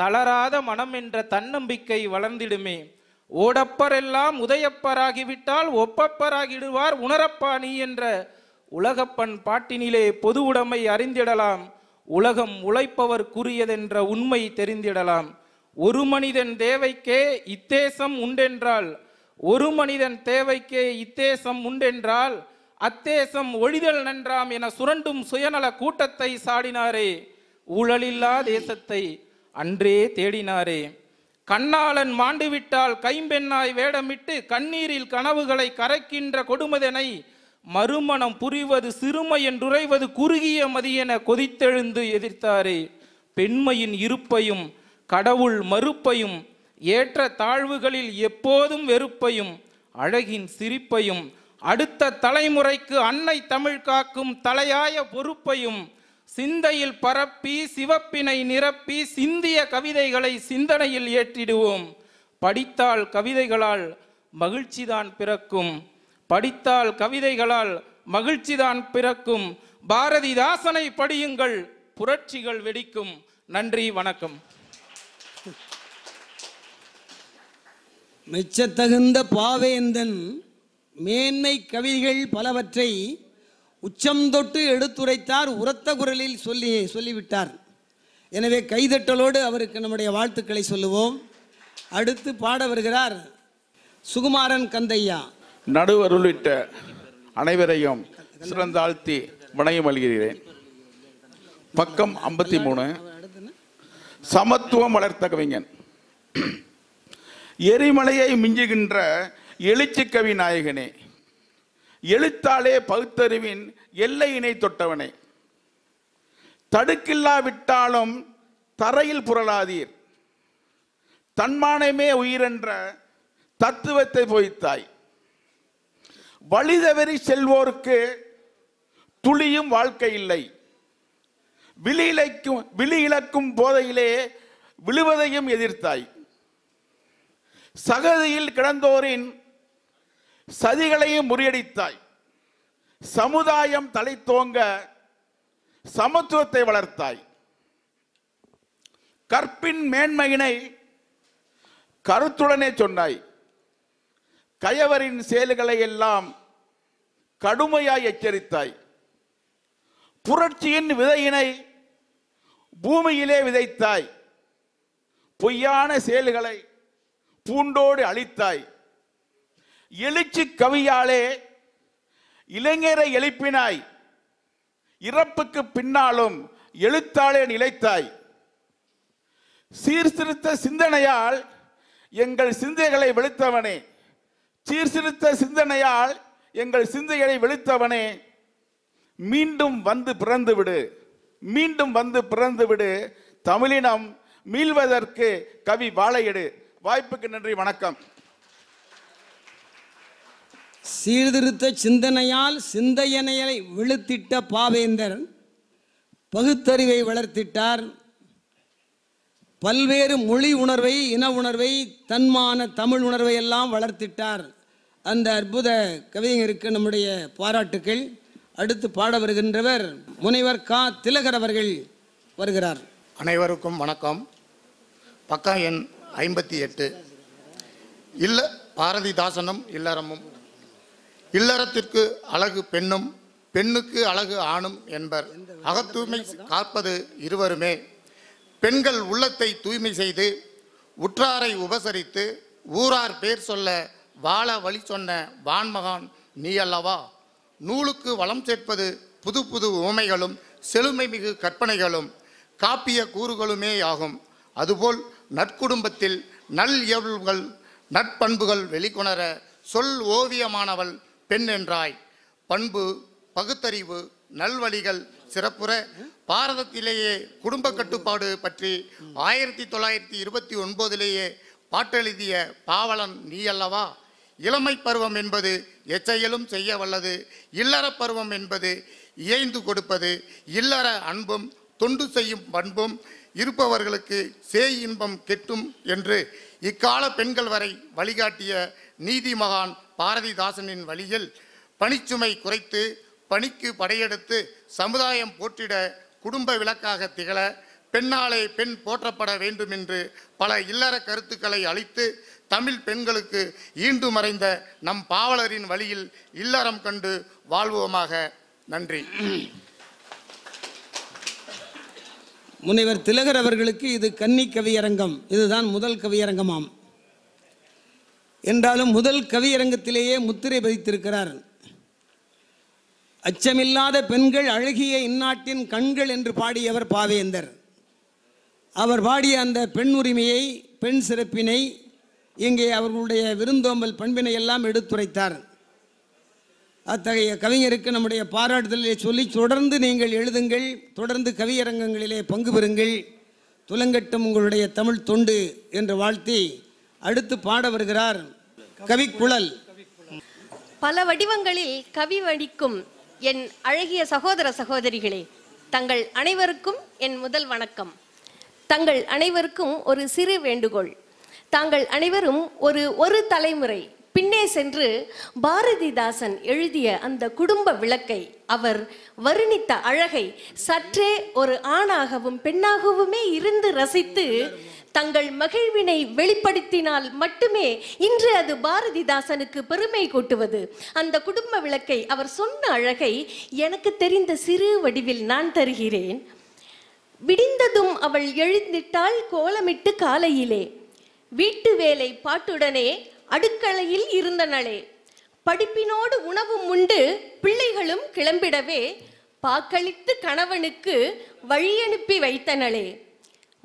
[SPEAKER 14] தளராத மனம் என்ற தன்னம்பிக்கை வளர்ந்திடுமே ஓடப்பரெல்லாம் உதயப்பராகிவிட்டால் ஒப்பப்பராகிடுவார் உணரப்பா நீ என்ற உலகப்பன் பாட்டினிலே பொது உடைமை அறிந்திடலாம் உலகம் உழைப்பவர்க்குரியதென்ற உண்மை தெரிந்திடலாம் ஒரு மனிதன் தேவைக்கே இத்தேசம் உண்டென்றால் ஒரு மனிதன் தேவைக்கே இத்தேசம் உண்டென்றால் அத்தேசம் ஒழிதல் நன்றாம் என சுரண்டும் சுயநல கூட்டத்தை சாடினாரே ஊழலில்லா தேசத்தை அன்றே தேடினாரே கண்ணாளன் மாண்டுவிட்டால் கைம்பெண்ணாய் வேடமிட்டு கண்ணீரில் கனவுகளை கரைக்கின்ற கொடுமதனை மறுமணம் புரிவது சிறுமை என்றுரைவது குறுகிய மதியென கொதித்தெழுந்து எதிர்த்தாரே பெண்மையின் இருப்பையும் கடவுள் மறுப்பையும் ஏற்ற தாழ்வுகளில் எப்போதும் வெறுப்பையும் அழகின் சிரிப்பையும் அடுத்த தலைமுறைக்கு அன்னை தமிழ் காக்கும் தலையாய பொறுப்பையும் சிந்தையில் பரப்பி சிவப்பினை நிரப்பி சிந்திய கவிதைகளை சிந்தனையில் ஏற்றிடுவோம் படித்தால் கவிதைகளால் மகிழ்ச்சிதான் பிறக்கும் படித்தால் கவிதைகளால் மகிழ்ச்சிதான் பிறக்கும் பாரதிதாசனை படியுங்கள் புரட்சிகள் வெடிக்கும் நன்றி வணக்கம்
[SPEAKER 1] மெச்சத்தகுந்த பாவேந்தன் மேன்மை கவிதைகள் பலவற்றை உச்சம் தொட்டு எடுத்துரைத்தார் உரத்த குரலில் சொல்லி சொல்லிவிட்டார் எனவே கைதட்டலோடு அவருக்கு நம்முடைய வாழ்த்துக்களை சொல்லுவோம் அடுத்து பாட வருகிறார்
[SPEAKER 15] சுகுமாரன் கந்தையா நடுவருளிட்ட அனைவரையும் சிறந்தாழ்த்தி வணையம் மல்கிறேன் பக்கம் ஐம்பத்தி மூணு சமத்துவம் வளர்த்த கவிஞன் எரிமலையை மிஞ்சுகின்ற எழுச்சிக்கவி நாயகனே எழுத்தாலே பகுத்தறிவின் எல்லையினை தொட்டவனே தடுக்கில்லாவிட்டாலும் தரையில் புரளாதீர் தன்மானமே உயிரென்ற தத்துவத்தை பொய்த்தாய் வழிதவறி செல்வோருக்கு துளியும் வாழ்க்கை இல்லை விழி இழக்கும் விழி இழக்கும் போதையிலே விழுவதையும் எதிர்த்தாய் சகதியில் கிடந்தோரின் சதிகளையும் முறியடித்தாய் சமுதாயம் தலை தோங்க சமத்துவத்தை வளர்த்தாய் கற்பின் மேன்மையினை கருத்துடனே சொன்னாய் கயவரின் செயல்களை எல்லாம் கடுமையாய் எச்சரித்தாய் புரட்சியின் விதையினை பூமியிலே விதைத்தாய் பொய்யான செயல்களை பூண்டோடு அழித்தாய் எழுச்சி கவியாலே இளைஞரை எழுப்பினாய் இறப்புக்கு பின்னாலும் எழுத்தாலே நிலைத்தாய் சீர்திருத்த சிந்தனையால் எங்கள் சிந்தைகளை வெளுத்தவனே சீர்திருத்த சிந்தனையால் எங்கள் சிந்தைகளை வெளுத்தவனே மீண்டும் வந்து பிறந்து விடு மீண்டும் வந்து பிறந்து விடு தமிழினம் மீள்வதற்கு கவி வாழையிடு வாய்ப்புக்கு நன்றி வணக்கம் சீர்திருத்த சிந்தனையால் சிந்தையனையை
[SPEAKER 1] விழுத்திட்ட பாவேந்தர் பகுத்தறிவை வளர்த்திட்டார் பல்வேறு மொழி உணர்வை இன உணர்வை தன்மான தமிழ் உணர்வை எல்லாம் வளர்த்திட்டார் அந்த அற்புத கவிஞருக்கு நம்முடைய பாராட்டுக்கள் அடுத்து பாட வருகின்றவர் முனைவர் கா திலகர் அவர்கள் வருகிறார் அனைவருக்கும் வணக்கம் பக்கம் எண் ஐம்பத்தி எட்டு
[SPEAKER 16] இல்ல பாரதிதாசனும் இல்லறமும் இல்லறத்திற்கு அழகு பெண்ணும் பெண்ணுக்கு அழகு ஆணும் என்பர் அகத்தூய்மை காப்பது இருவருமே பெண்கள் உள்ளத்தை தூய்மை செய்து உற்றாரை உபசரித்து ஊரார் பேர் சொல்ல வாழ வழி சொன்ன வான்மகான் நீ அல்லவா நூலுக்கு வளம் சேர்ப்பது புது புது உவமைகளும் செழுமை மிகு கற்பனைகளும் காப்பிய கூறுகளுமே ஆகும் அதுபோல் நற்குடும்பத்தில் நல் இயல்புகள் நற்பண்புகள் வெளிக்கொணர சொல் ஓவியமானவள் பெண் என்றாய் பண்பு பகுத்தறிவு நல்வழிகள் சிறப்புற பாரதத்திலேயே குடும்ப கட்டுப்பாடு பற்றி ஆயிரத்தி தொள்ளாயிரத்தி இருபத்தி ஒன்பதிலேயே பாட்டெழுதிய பாவலன் நீ அல்லவா இளமை பருவம் என்பது எச்சையிலும் செய்ய வல்லது இல்லற பருவம் என்பது இயைந்து கொடுப்பது இல்லற அன்பும் தொண்டு செய்யும் பண்பும் இருப்பவர்களுக்கு சேய் இன்பம் கெட்டும் என்று இக்கால பெண்கள் வரை வழிகாட்டிய நீதிமகான் பாரதிதாசனின் வழியில் பணிச்சுமை குறைத்து பணிக்கு படையெடுத்து சமுதாயம் போற்றிட குடும்ப விளக்காக திகழ பெண்ணாலே பெண் போற்றப்பட வேண்டும் என்று பல இல்லற கருத்துக்களை அளித்து தமிழ் பெண்களுக்கு ஈண்டு மறைந்த நம் பாவலரின் வழியில் இல்லறம் கண்டு வாழ்வோமாக
[SPEAKER 1] நன்றி முனைவர் திலகர் அவர்களுக்கு இது கன்னி கவியரங்கம் இதுதான் முதல் கவியரங்கமாம் என்றாலும் முதல் கவியரங்கத்திலேயே முத்திரை பதித்திருக்கிறார் அச்சமில்லாத பெண்கள் அழகிய இந்நாட்டின் கண்கள் என்று பாடியவர் பாவேந்தர் அவர் பாடிய அந்த பெண் உரிமையை பெண் சிறப்பினை இங்கே அவர்களுடைய விருந்தோம்பல் பண்பினை எல்லாம் எடுத்துரைத்தார் அத்தகைய கவிஞருக்கு நம்முடைய பாராட்டுதலை சொல்லி தொடர்ந்து நீங்கள் எழுதுங்கள் தொடர்ந்து கவியரங்கங்களிலே பங்கு பெறுங்கள் துலங்கட்டும் உங்களுடைய தமிழ் தொண்டு என்று வாழ்த்தி அடுத்து பாட வருகிறார் கவிக்குழல்
[SPEAKER 17] பல வடிவங்களில் கவி வடிக்கும் என் அழகிய சகோதர சகோதரிகளே தங்கள் அனைவருக்கும் என் முதல் வணக்கம் தங்கள் அனைவருக்கும் ஒரு சிறு வேண்டுகோள் தாங்கள் அனைவரும் ஒரு ஒரு தலைமுறை பின்னே சென்று பாரதிதாசன் எழுதிய அந்த குடும்ப விளக்கை அவர் வருணித்த அழகை சற்றே ஒரு ஆணாகவும் பெண்ணாகவுமே இருந்து ரசித்து தங்கள் மகிழ்வினை வெளிப்படுத்தினால் மட்டுமே இன்று அது பாரதிதாசனுக்கு பெருமை கூட்டுவது அந்த குடும்ப விளக்கை அவர் சொன்ன அழகை எனக்கு தெரிந்த சிறு வடிவில் நான் தருகிறேன் விடிந்ததும் அவள் எழுந்திட்டாள் கோலமிட்டு காலையிலே வீட்டு வேலை பாட்டுடனே அடுக்களையில் இருந்தனளே படிப்பினோடு உணவும் உண்டு பிள்ளைகளும் கிளம்பிடவே பாக்களித்து கணவனுக்கு வழியனுப்பி வைத்தனளே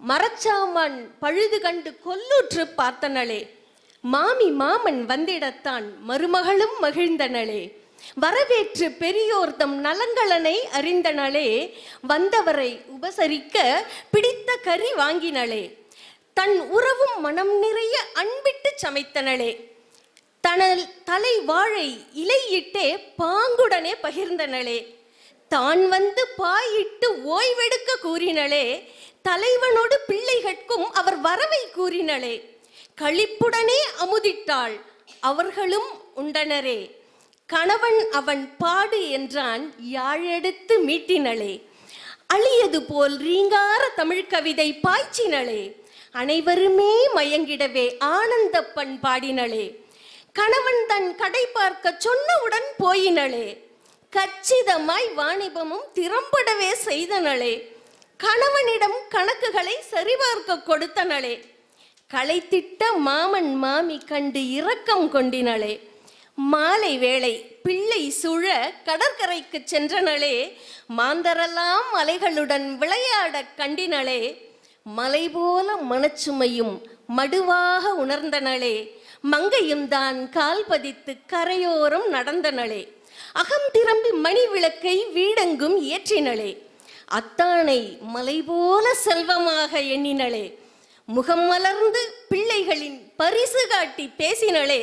[SPEAKER 17] மரச்சாமான் பழுது கண்டு கொல்லூற்று பார்த்தனளே மாமி மாமன் வந்திடத்தான் மருமகளும் மகிழ்ந்தனளே வரவேற்று பெரியோர் தம் நலங்களனை அறிந்தனளே வந்தவரை உபசரிக்க பிடித்த கறி வாங்கினளே தன் உறவும் மனம் நிறைய அன்பிட்டு சமைத்தனளே தனல் தலை வாழை இலையிட்டே பாங்குடனே பகிர்ந்தனளே தான் வந்து பாயிட்டு ஓய்வெடுக்க கூறினளே தலைவனோடு பிள்ளைகட்கும் அவர் வரவை கூறினளே களிப்புடனே அமுதிட்டாள் அவர்களும் உண்டனரே கணவன் அவன் பாடு என்றான் யாழெடுத்து மீட்டினளே அழியது போல் ரீங்கார தமிழ் கவிதை பாய்ச்சினளே அனைவருமே மயங்கிடவே ஆனந்த பண் பாடினளே கணவன் தன் கடை பார்க்க சொன்னவுடன் போயினளே கச்சிதமாய் வாணிபமும் திறம்படவே செய்தனளே கணவனிடம் கணக்குகளை சரிபார்க்க கொடுத்தனளே களைத்திட்ட மாமன் மாமி கண்டு இரக்கம் கொண்டினளே மாலை வேளை பிள்ளை சுழ கடற்கரைக்கு சென்றனளே மாந்தரெல்லாம் மலைகளுடன் விளையாட கண்டினளே மலை போல மனச்சுமையும் மடுவாக உணர்ந்தனளே மங்கையும் தான் கால் பதித்து கரையோரம் நடந்தனளே அகம் திரும்பி மணி விளக்கை வீடெங்கும் ஏற்றினளே அத்தானை மலை போல செல்வமாக எண்ணினளே முகம் மலர்ந்து பிள்ளைகளின் பரிசு காட்டி பேசினளே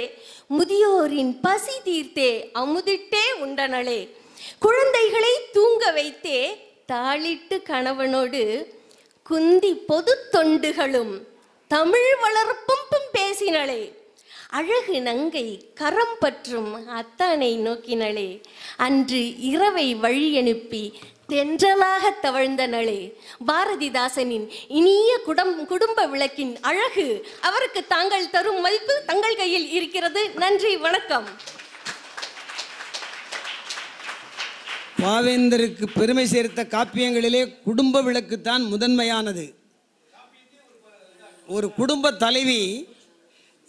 [SPEAKER 17] முதியோரின் பசி தீர்த்தே அமுதிட்டே உண்டனளே குழந்தைகளை தூங்க வைத்தே தாளிட்டு கணவனோடு குந்தி பொது தொண்டுகளும் தமிழ் வளர்ப்பும் பேசினளே அழகு நங்கை கரம் பற்றும் அத்தானை நோக்கினளே அன்று இரவை வழியனுப்பி தென்றலாக தவழ்ந்த நலே பாரதிதாசனின் இனிய குடம் குடும்ப விளக்கின் அழகு அவருக்கு தாங்கள் தரும் மதிப்பு தங்கள் கையில் இருக்கிறது நன்றி வணக்கம்
[SPEAKER 1] பாவேந்தருக்கு பெருமை சேர்த்த காப்பியங்களிலே குடும்ப விளக்கு தான் முதன்மையானது ஒரு குடும்ப தலைவி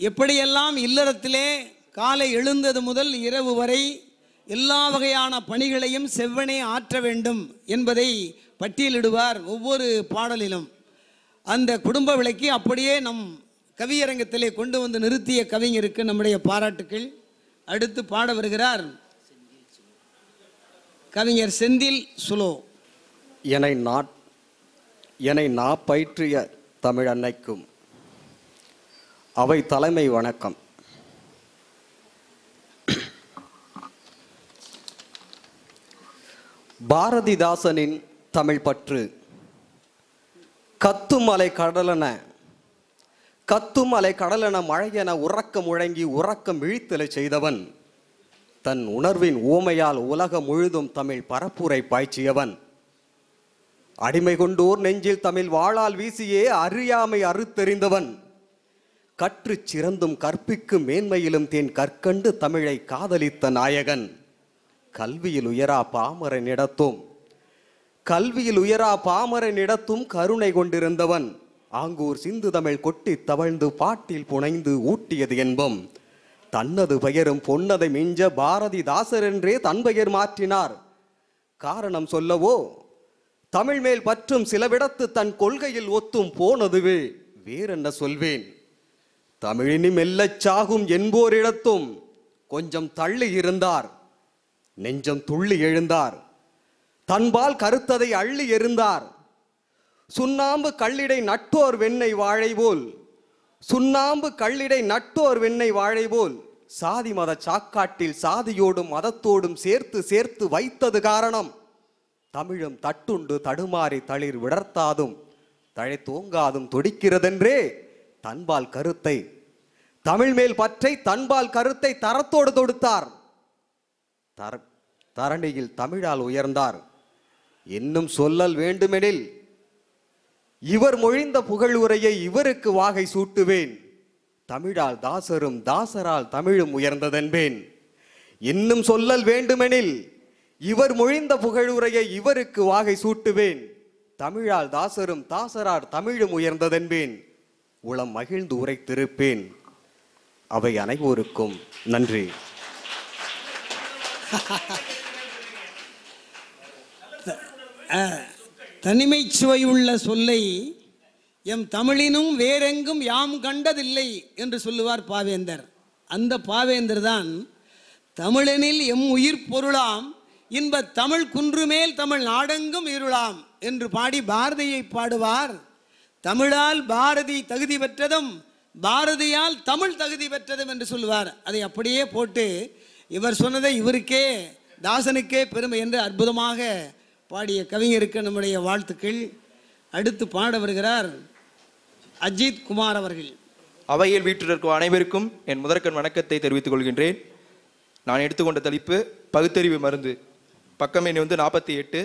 [SPEAKER 1] எப்படியெல்லாம் இல்லறத்திலே காலை எழுந்தது முதல் இரவு வரை எல்லா வகையான பணிகளையும் செவ்வனே ஆற்ற வேண்டும் என்பதை பட்டியலிடுவார் ஒவ்வொரு பாடலிலும் அந்த குடும்ப விளக்கி அப்படியே நம் கவியரங்கத்திலே கொண்டு வந்து நிறுத்திய கவிஞருக்கு நம்முடைய பாராட்டுக்கள் அடுத்து பாட வருகிறார் கவிஞர் செந்தில் சுலோ
[SPEAKER 18] என்னை நாட் என்னை நா பயிற்றிய தமிழ் அன்னைக்கும் அவை தலைமை வணக்கம் பாரதிதாசனின் தமிழ் பற்று கத்தும் அலை கடலென கத்துமலை கடலென மழையென உறக்கம் முழங்கி உறக்கம் இழித்தலை செய்தவன் தன் உணர்வின் ஊமையால் உலகம் முழுதும் தமிழ் பரப்புரை பாய்ச்சியவன் அடிமை கொண்டோர் நெஞ்சில் தமிழ் வாழால் வீசியே அறியாமை அறுத்தெறிந்தவன் கற்று சிறந்தும் கற்பிக்கும் மேன்மையிலும் தேன் கற்கண்டு தமிழை காதலித்த நாயகன் கல்வியில் உயரா பாமரன் இடத்தும் கல்வியில் உயரா பாமரன் இடத்தும் கருணை கொண்டிருந்தவன் ஆங்கூர் சிந்து தமிழ் கொட்டி தவழ்ந்து பாட்டில் புனைந்து ஊட்டியது என்பம் தன்னது பெயரும் பொன்னதை மிஞ்ச பாரதிதாசர் என்றே தன் பெயர் மாற்றினார் காரணம் சொல்லவோ தமிழ் மேல் பற்றும் சிலவிடத்து தன் கொள்கையில் ஒத்தும் போனதுவே வேறென்ன சொல்வேன் தமிழினி மெல்லச் சாகும் என்போரிடத்தும் கொஞ்சம் தள்ளி இருந்தார் நெஞ்சம் துள்ளி எழுந்தார் தன்பால் கருத்ததை அள்ளி எறிந்தார் சுண்ணாம்பு கள்ளிடை நட்டோர் வெண்ணை வாழை போல் சுண்ணாம்பு கள்ளிடை நட்டோர் வெண்ணை வாழை போல் சாதி மத சாக்காட்டில் சாதியோடும் மதத்தோடும் சேர்த்து சேர்த்து வைத்தது காரணம் தமிழும் தட்டுண்டு தடுமாறி தளிர் விடர்த்தாதும் தழை தூங்காதும் துடிக்கிறதென்றே தன்பால் கருத்தை தமிழ் மேல் பற்றை தன்பால் கருத்தை தரத்தோடு தொடுத்தார் தர தரணியில் தமிழால் உயர்ந்தார் இன்னும் சொல்லல் வேண்டுமெனில் இவர் மொழிந்த புகழ் உரையை இவருக்கு வாகை சூட்டுவேன் தமிழால் தாசரும் தாசரால் தமிழும் உயர்ந்ததென்பேன் இன்னும் சொல்லல் வேண்டுமெனில் இவர் மொழிந்த புகழுரையை இவருக்கு வாகை சூட்டுவேன் தமிழால் தாசரும் தாசரார் தமிழும் உயர்ந்ததென்பேன் உளம் மகிழ்ந்து உரைத்திருப்பேன் அவை அனைவருக்கும் நன்றி
[SPEAKER 1] ஆ தனிமை சுவையுள்ள சொல்லை எம் தமிழினும் வேறெங்கும் யாம் கண்டதில்லை என்று சொல்லுவார் பாவேந்தர் அந்த பாவேந்தர் தான் தமிழனில் எம் உயிர் பொருளாம் இன்ப தமிழ் குன்றுமேல் தமிழ் நாடெங்கும் இருளாம் என்று பாடி பாரதியை பாடுவார் தமிழால் பாரதி தகுதி பெற்றதும் பாரதியால் தமிழ் தகுதி பெற்றதும் என்று சொல்லுவார் அதை அப்படியே போட்டு இவர் சொன்னதை இவருக்கே தாசனுக்கே பெருமை என்று அற்புதமாக பாடிய கவிஞருக்கு நம்முடைய வாழ்த்துக்கள் அடுத்து பாட வருகிறார் அஜித் குமார் அவர்கள்
[SPEAKER 19] அவையில் வீட்டிலிருக்கும் அனைவருக்கும் என் முதற்கண் வணக்கத்தை தெரிவித்துக் கொள்கின்றேன் நான் எடுத்துக்கொண்ட தலைப்பு பகுத்தறிவு மருந்து பக்கம் எண்ணி வந்து நாற்பத்தி எட்டு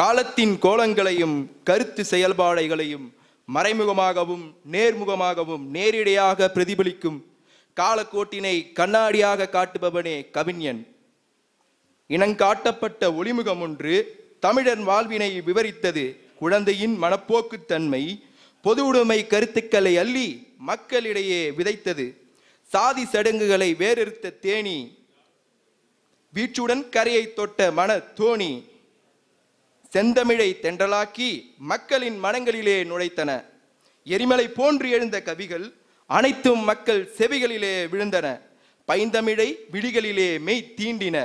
[SPEAKER 19] காலத்தின் கோலங்களையும் கருத்து செயல்பாடுகளையும் மறைமுகமாகவும் நேர்முகமாகவும் நேரிடையாக பிரதிபலிக்கும் காலக்கோட்டினை கண்ணாடியாக காட்டுபவனே கவிஞன் இனங்காட்டப்பட்ட ஒளிமுகம் ஒன்று தமிழன் வாழ்வினை விவரித்தது குழந்தையின் மனப்போக்குத்தன்மை பொது உடைமை கருத்துக்களை அள்ளி மக்களிடையே விதைத்தது சாதி சடங்குகளை வேறறுத்த தேனி வீச்சுடன் கரையை தொட்ட மன தோணி செந்தமிழை தென்றலாக்கி மக்களின் மனங்களிலே நுழைத்தன எரிமலை போன்று எழுந்த கவிகள் அனைத்தும் மக்கள் செவிகளிலே விழுந்தன பைந்தமிழை விழிகளிலே மெய் தீண்டின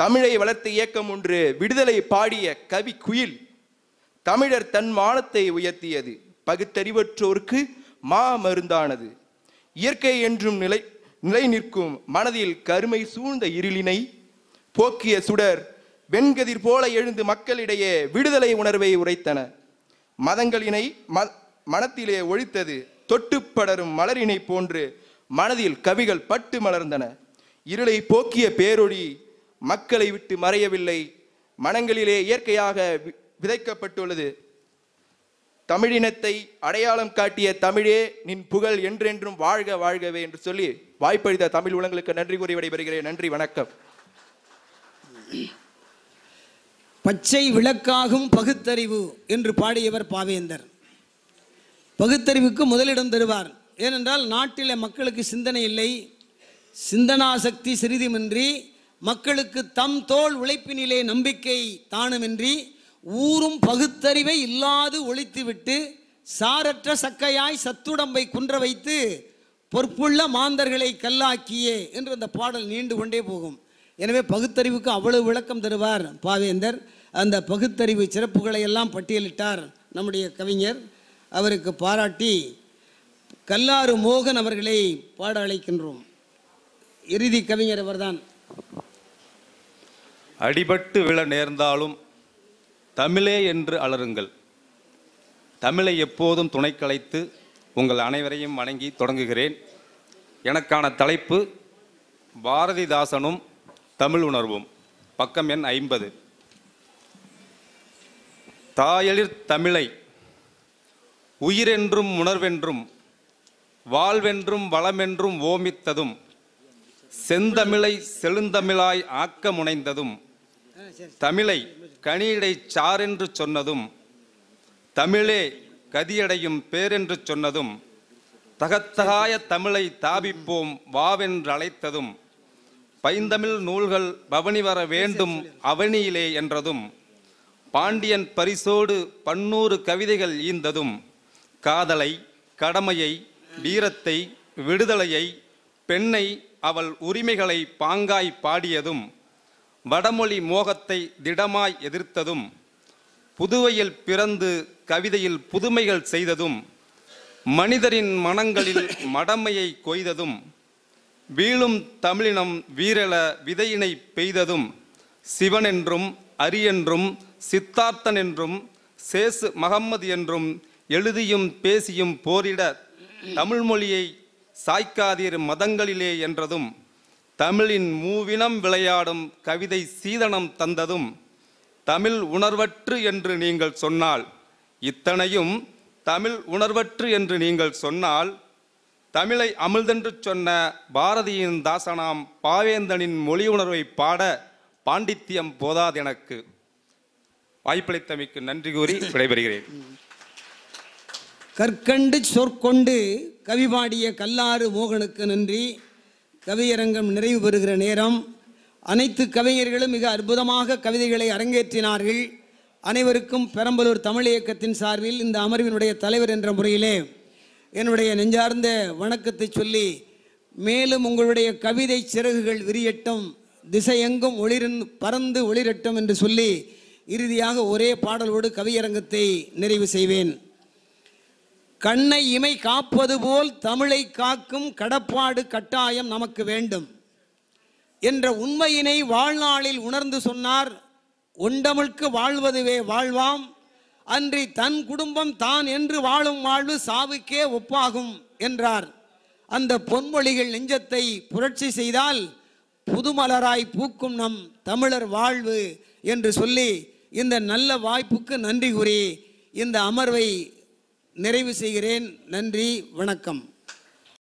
[SPEAKER 19] தமிழை வளர்த்த இயக்கம் ஒன்று விடுதலை பாடிய கவி குயில் தமிழர் தன் மானத்தை உயர்த்தியது பகுத்தறிவற்றோருக்கு மா மருந்தானது இயற்கை என்றும் நிலை நிலை நிற்கும் மனதில் கருமை சூழ்ந்த இருளினை போக்கிய சுடர் வெண்கதிர் போல எழுந்து மக்களிடையே விடுதலை உணர்வை உரைத்தன மதங்களினை ம மனத்திலே ஒழித்தது தொட்டு படரும் மலரினை போன்று மனதில் கவிகள் பட்டு மலர்ந்தன இருளை போக்கிய பேரொழி மக்களை விட்டு மறையவில்லை மனங்களிலே இயற்கையாக விதைக்கப்பட்டுள்ளது தமிழினத்தை அடையாளம் காட்டிய தமிழே நின் புகழ் என்றென்றும் வாழ்க வாழ்கவே என்று சொல்லி வாய்ப்பளித்த தமிழ் உலங்களுக்கு நன்றி கூறி விடைபெறுகிறேன் நன்றி வணக்கம்
[SPEAKER 1] பச்சை விளக்காகும் பகுத்தறிவு என்று பாடியவர் பாவேந்தர் பகுத்தறிவுக்கு முதலிடம் தருவார் ஏனென்றால் நாட்டில் மக்களுக்கு சிந்தனை இல்லை சிந்தனா சக்தி சிறிதுமின்றி மக்களுக்கு தம் தோல் உழைப்பினிலே நம்பிக்கை தானுமின்றி ஊரும் பகுத்தறிவை இல்லாது ஒழித்துவிட்டு சாரற்ற சக்கையாய் சத்துடம்பை குன்ற வைத்து பொறுப்புள்ள மாந்தர்களை கல்லாக்கியே என்று அந்த பாடல் நீண்டு கொண்டே போகும் எனவே பகுத்தறிவுக்கு அவ்வளவு விளக்கம் தருவார் பாவேந்தர் அந்த பகுத்தறிவு சிறப்புகளை எல்லாம் பட்டியலிட்டார் நம்முடைய கவிஞர் அவருக்கு பாராட்டி கல்லாறு மோகன் அவர்களை பாட அழைக்கின்றோம் இறுதி கவிஞர் அவர்தான்
[SPEAKER 20] அடிபட்டு விழ நேர்ந்தாலும் தமிழே என்று அலருங்கள் தமிழை எப்போதும் துணை கலைத்து உங்கள் அனைவரையும் வணங்கி தொடங்குகிறேன் எனக்கான தலைப்பு பாரதிதாசனும் தமிழ் உணர்வும் பக்கம் எண் ஐம்பது தாயெழிர் தமிழை உயிரென்றும் உணர்வென்றும் வாழ்வென்றும் வளமென்றும் ஓமித்ததும் செந்தமிழை செழுந்தமிழாய் ஆக்க முனைந்ததும் தமிழை கனியடை சாரென்று சொன்னதும் தமிழே கதியடையும் பேரென்று சொன்னதும் தகத்தகாய தமிழை தாபிப்போம் வாவென்று அழைத்ததும் பைந்தமிழ் நூல்கள் பவனி வர வேண்டும் அவனியிலே என்றதும் பாண்டியன் பரிசோடு பன்னூறு கவிதைகள் ஈந்ததும் காதலை கடமையை வீரத்தை விடுதலையை பெண்ணை அவள் உரிமைகளை பாங்காய் பாடியதும் வடமொழி மோகத்தை திடமாய் எதிர்த்ததும் புதுவையில் பிறந்து கவிதையில் புதுமைகள் செய்ததும் மனிதரின் மனங்களில் மடமையை கொய்ததும் வீழும் தமிழினம் வீரள விதையினை பெய்ததும் சிவனென்றும் அரியென்றும் சித்தார்த்தன் என்றும் சேசு மகம்மது என்றும் எழுதியும் பேசியும் போரிட தமிழ் மொழியை சாய்க்காதீர் மதங்களிலே என்றதும் தமிழின் மூவினம் விளையாடும் கவிதை சீதனம் தந்ததும் தமிழ் உணர்வற்று என்று நீங்கள் சொன்னால் இத்தனையும் தமிழ் உணர்வற்று என்று நீங்கள் சொன்னால் தமிழை அமிழ்தென்று சொன்ன பாரதியின் தாசனாம் பாவேந்தனின் மொழி உணர்வை பாட பாண்டித்யம் போதாது எனக்கு வாய்ப்பளித்தமைக்கு நன்றி கூறி
[SPEAKER 1] விடைபெறுகிறேன் கற்கண்டு சொற்கொண்டு கவி பாடிய கல்லாறு மோகனுக்கு நன்றி கவியரங்கம் நிறைவு பெறுகிற நேரம் அனைத்து கவிஞர்களும் மிக அற்புதமாக கவிதைகளை அரங்கேற்றினார்கள் அனைவருக்கும் பெரம்பலூர் தமிழ் இயக்கத்தின் சார்பில் இந்த அமர்வினுடைய தலைவர் என்ற முறையிலே என்னுடைய நெஞ்சார்ந்த வணக்கத்தை சொல்லி மேலும் உங்களுடைய கவிதை சிறகுகள் விரியட்டும் திசையெங்கும் ஒளிரின் பறந்து ஒளிரட்டும் என்று சொல்லி இறுதியாக ஒரே பாடலோடு கவியரங்கத்தை நிறைவு செய்வேன் கண்ணை இமை காப்பது போல் தமிழை காக்கும் கடப்பாடு கட்டாயம் நமக்கு வேண்டும் என்ற உண்மையினை வாழ்நாளில் உணர்ந்து சொன்னார் உண்டமிழ்க்கு வாழ்வதுவே வாழ்வாம் அன்றி தன் குடும்பம் தான் என்று வாழும் வாழ்வு சாவுக்கே ஒப்பாகும் என்றார் அந்த பொன்மொழிகள் நெஞ்சத்தை புரட்சி செய்தால் புதுமலராய் பூக்கும் நம் தமிழர் வாழ்வு என்று சொல்லி இந்த நல்ல வாய்ப்புக்கு நன்றி கூறி இந்த அமர்வை நிறைவு செய்கிறேன் நன்றி வணக்கம்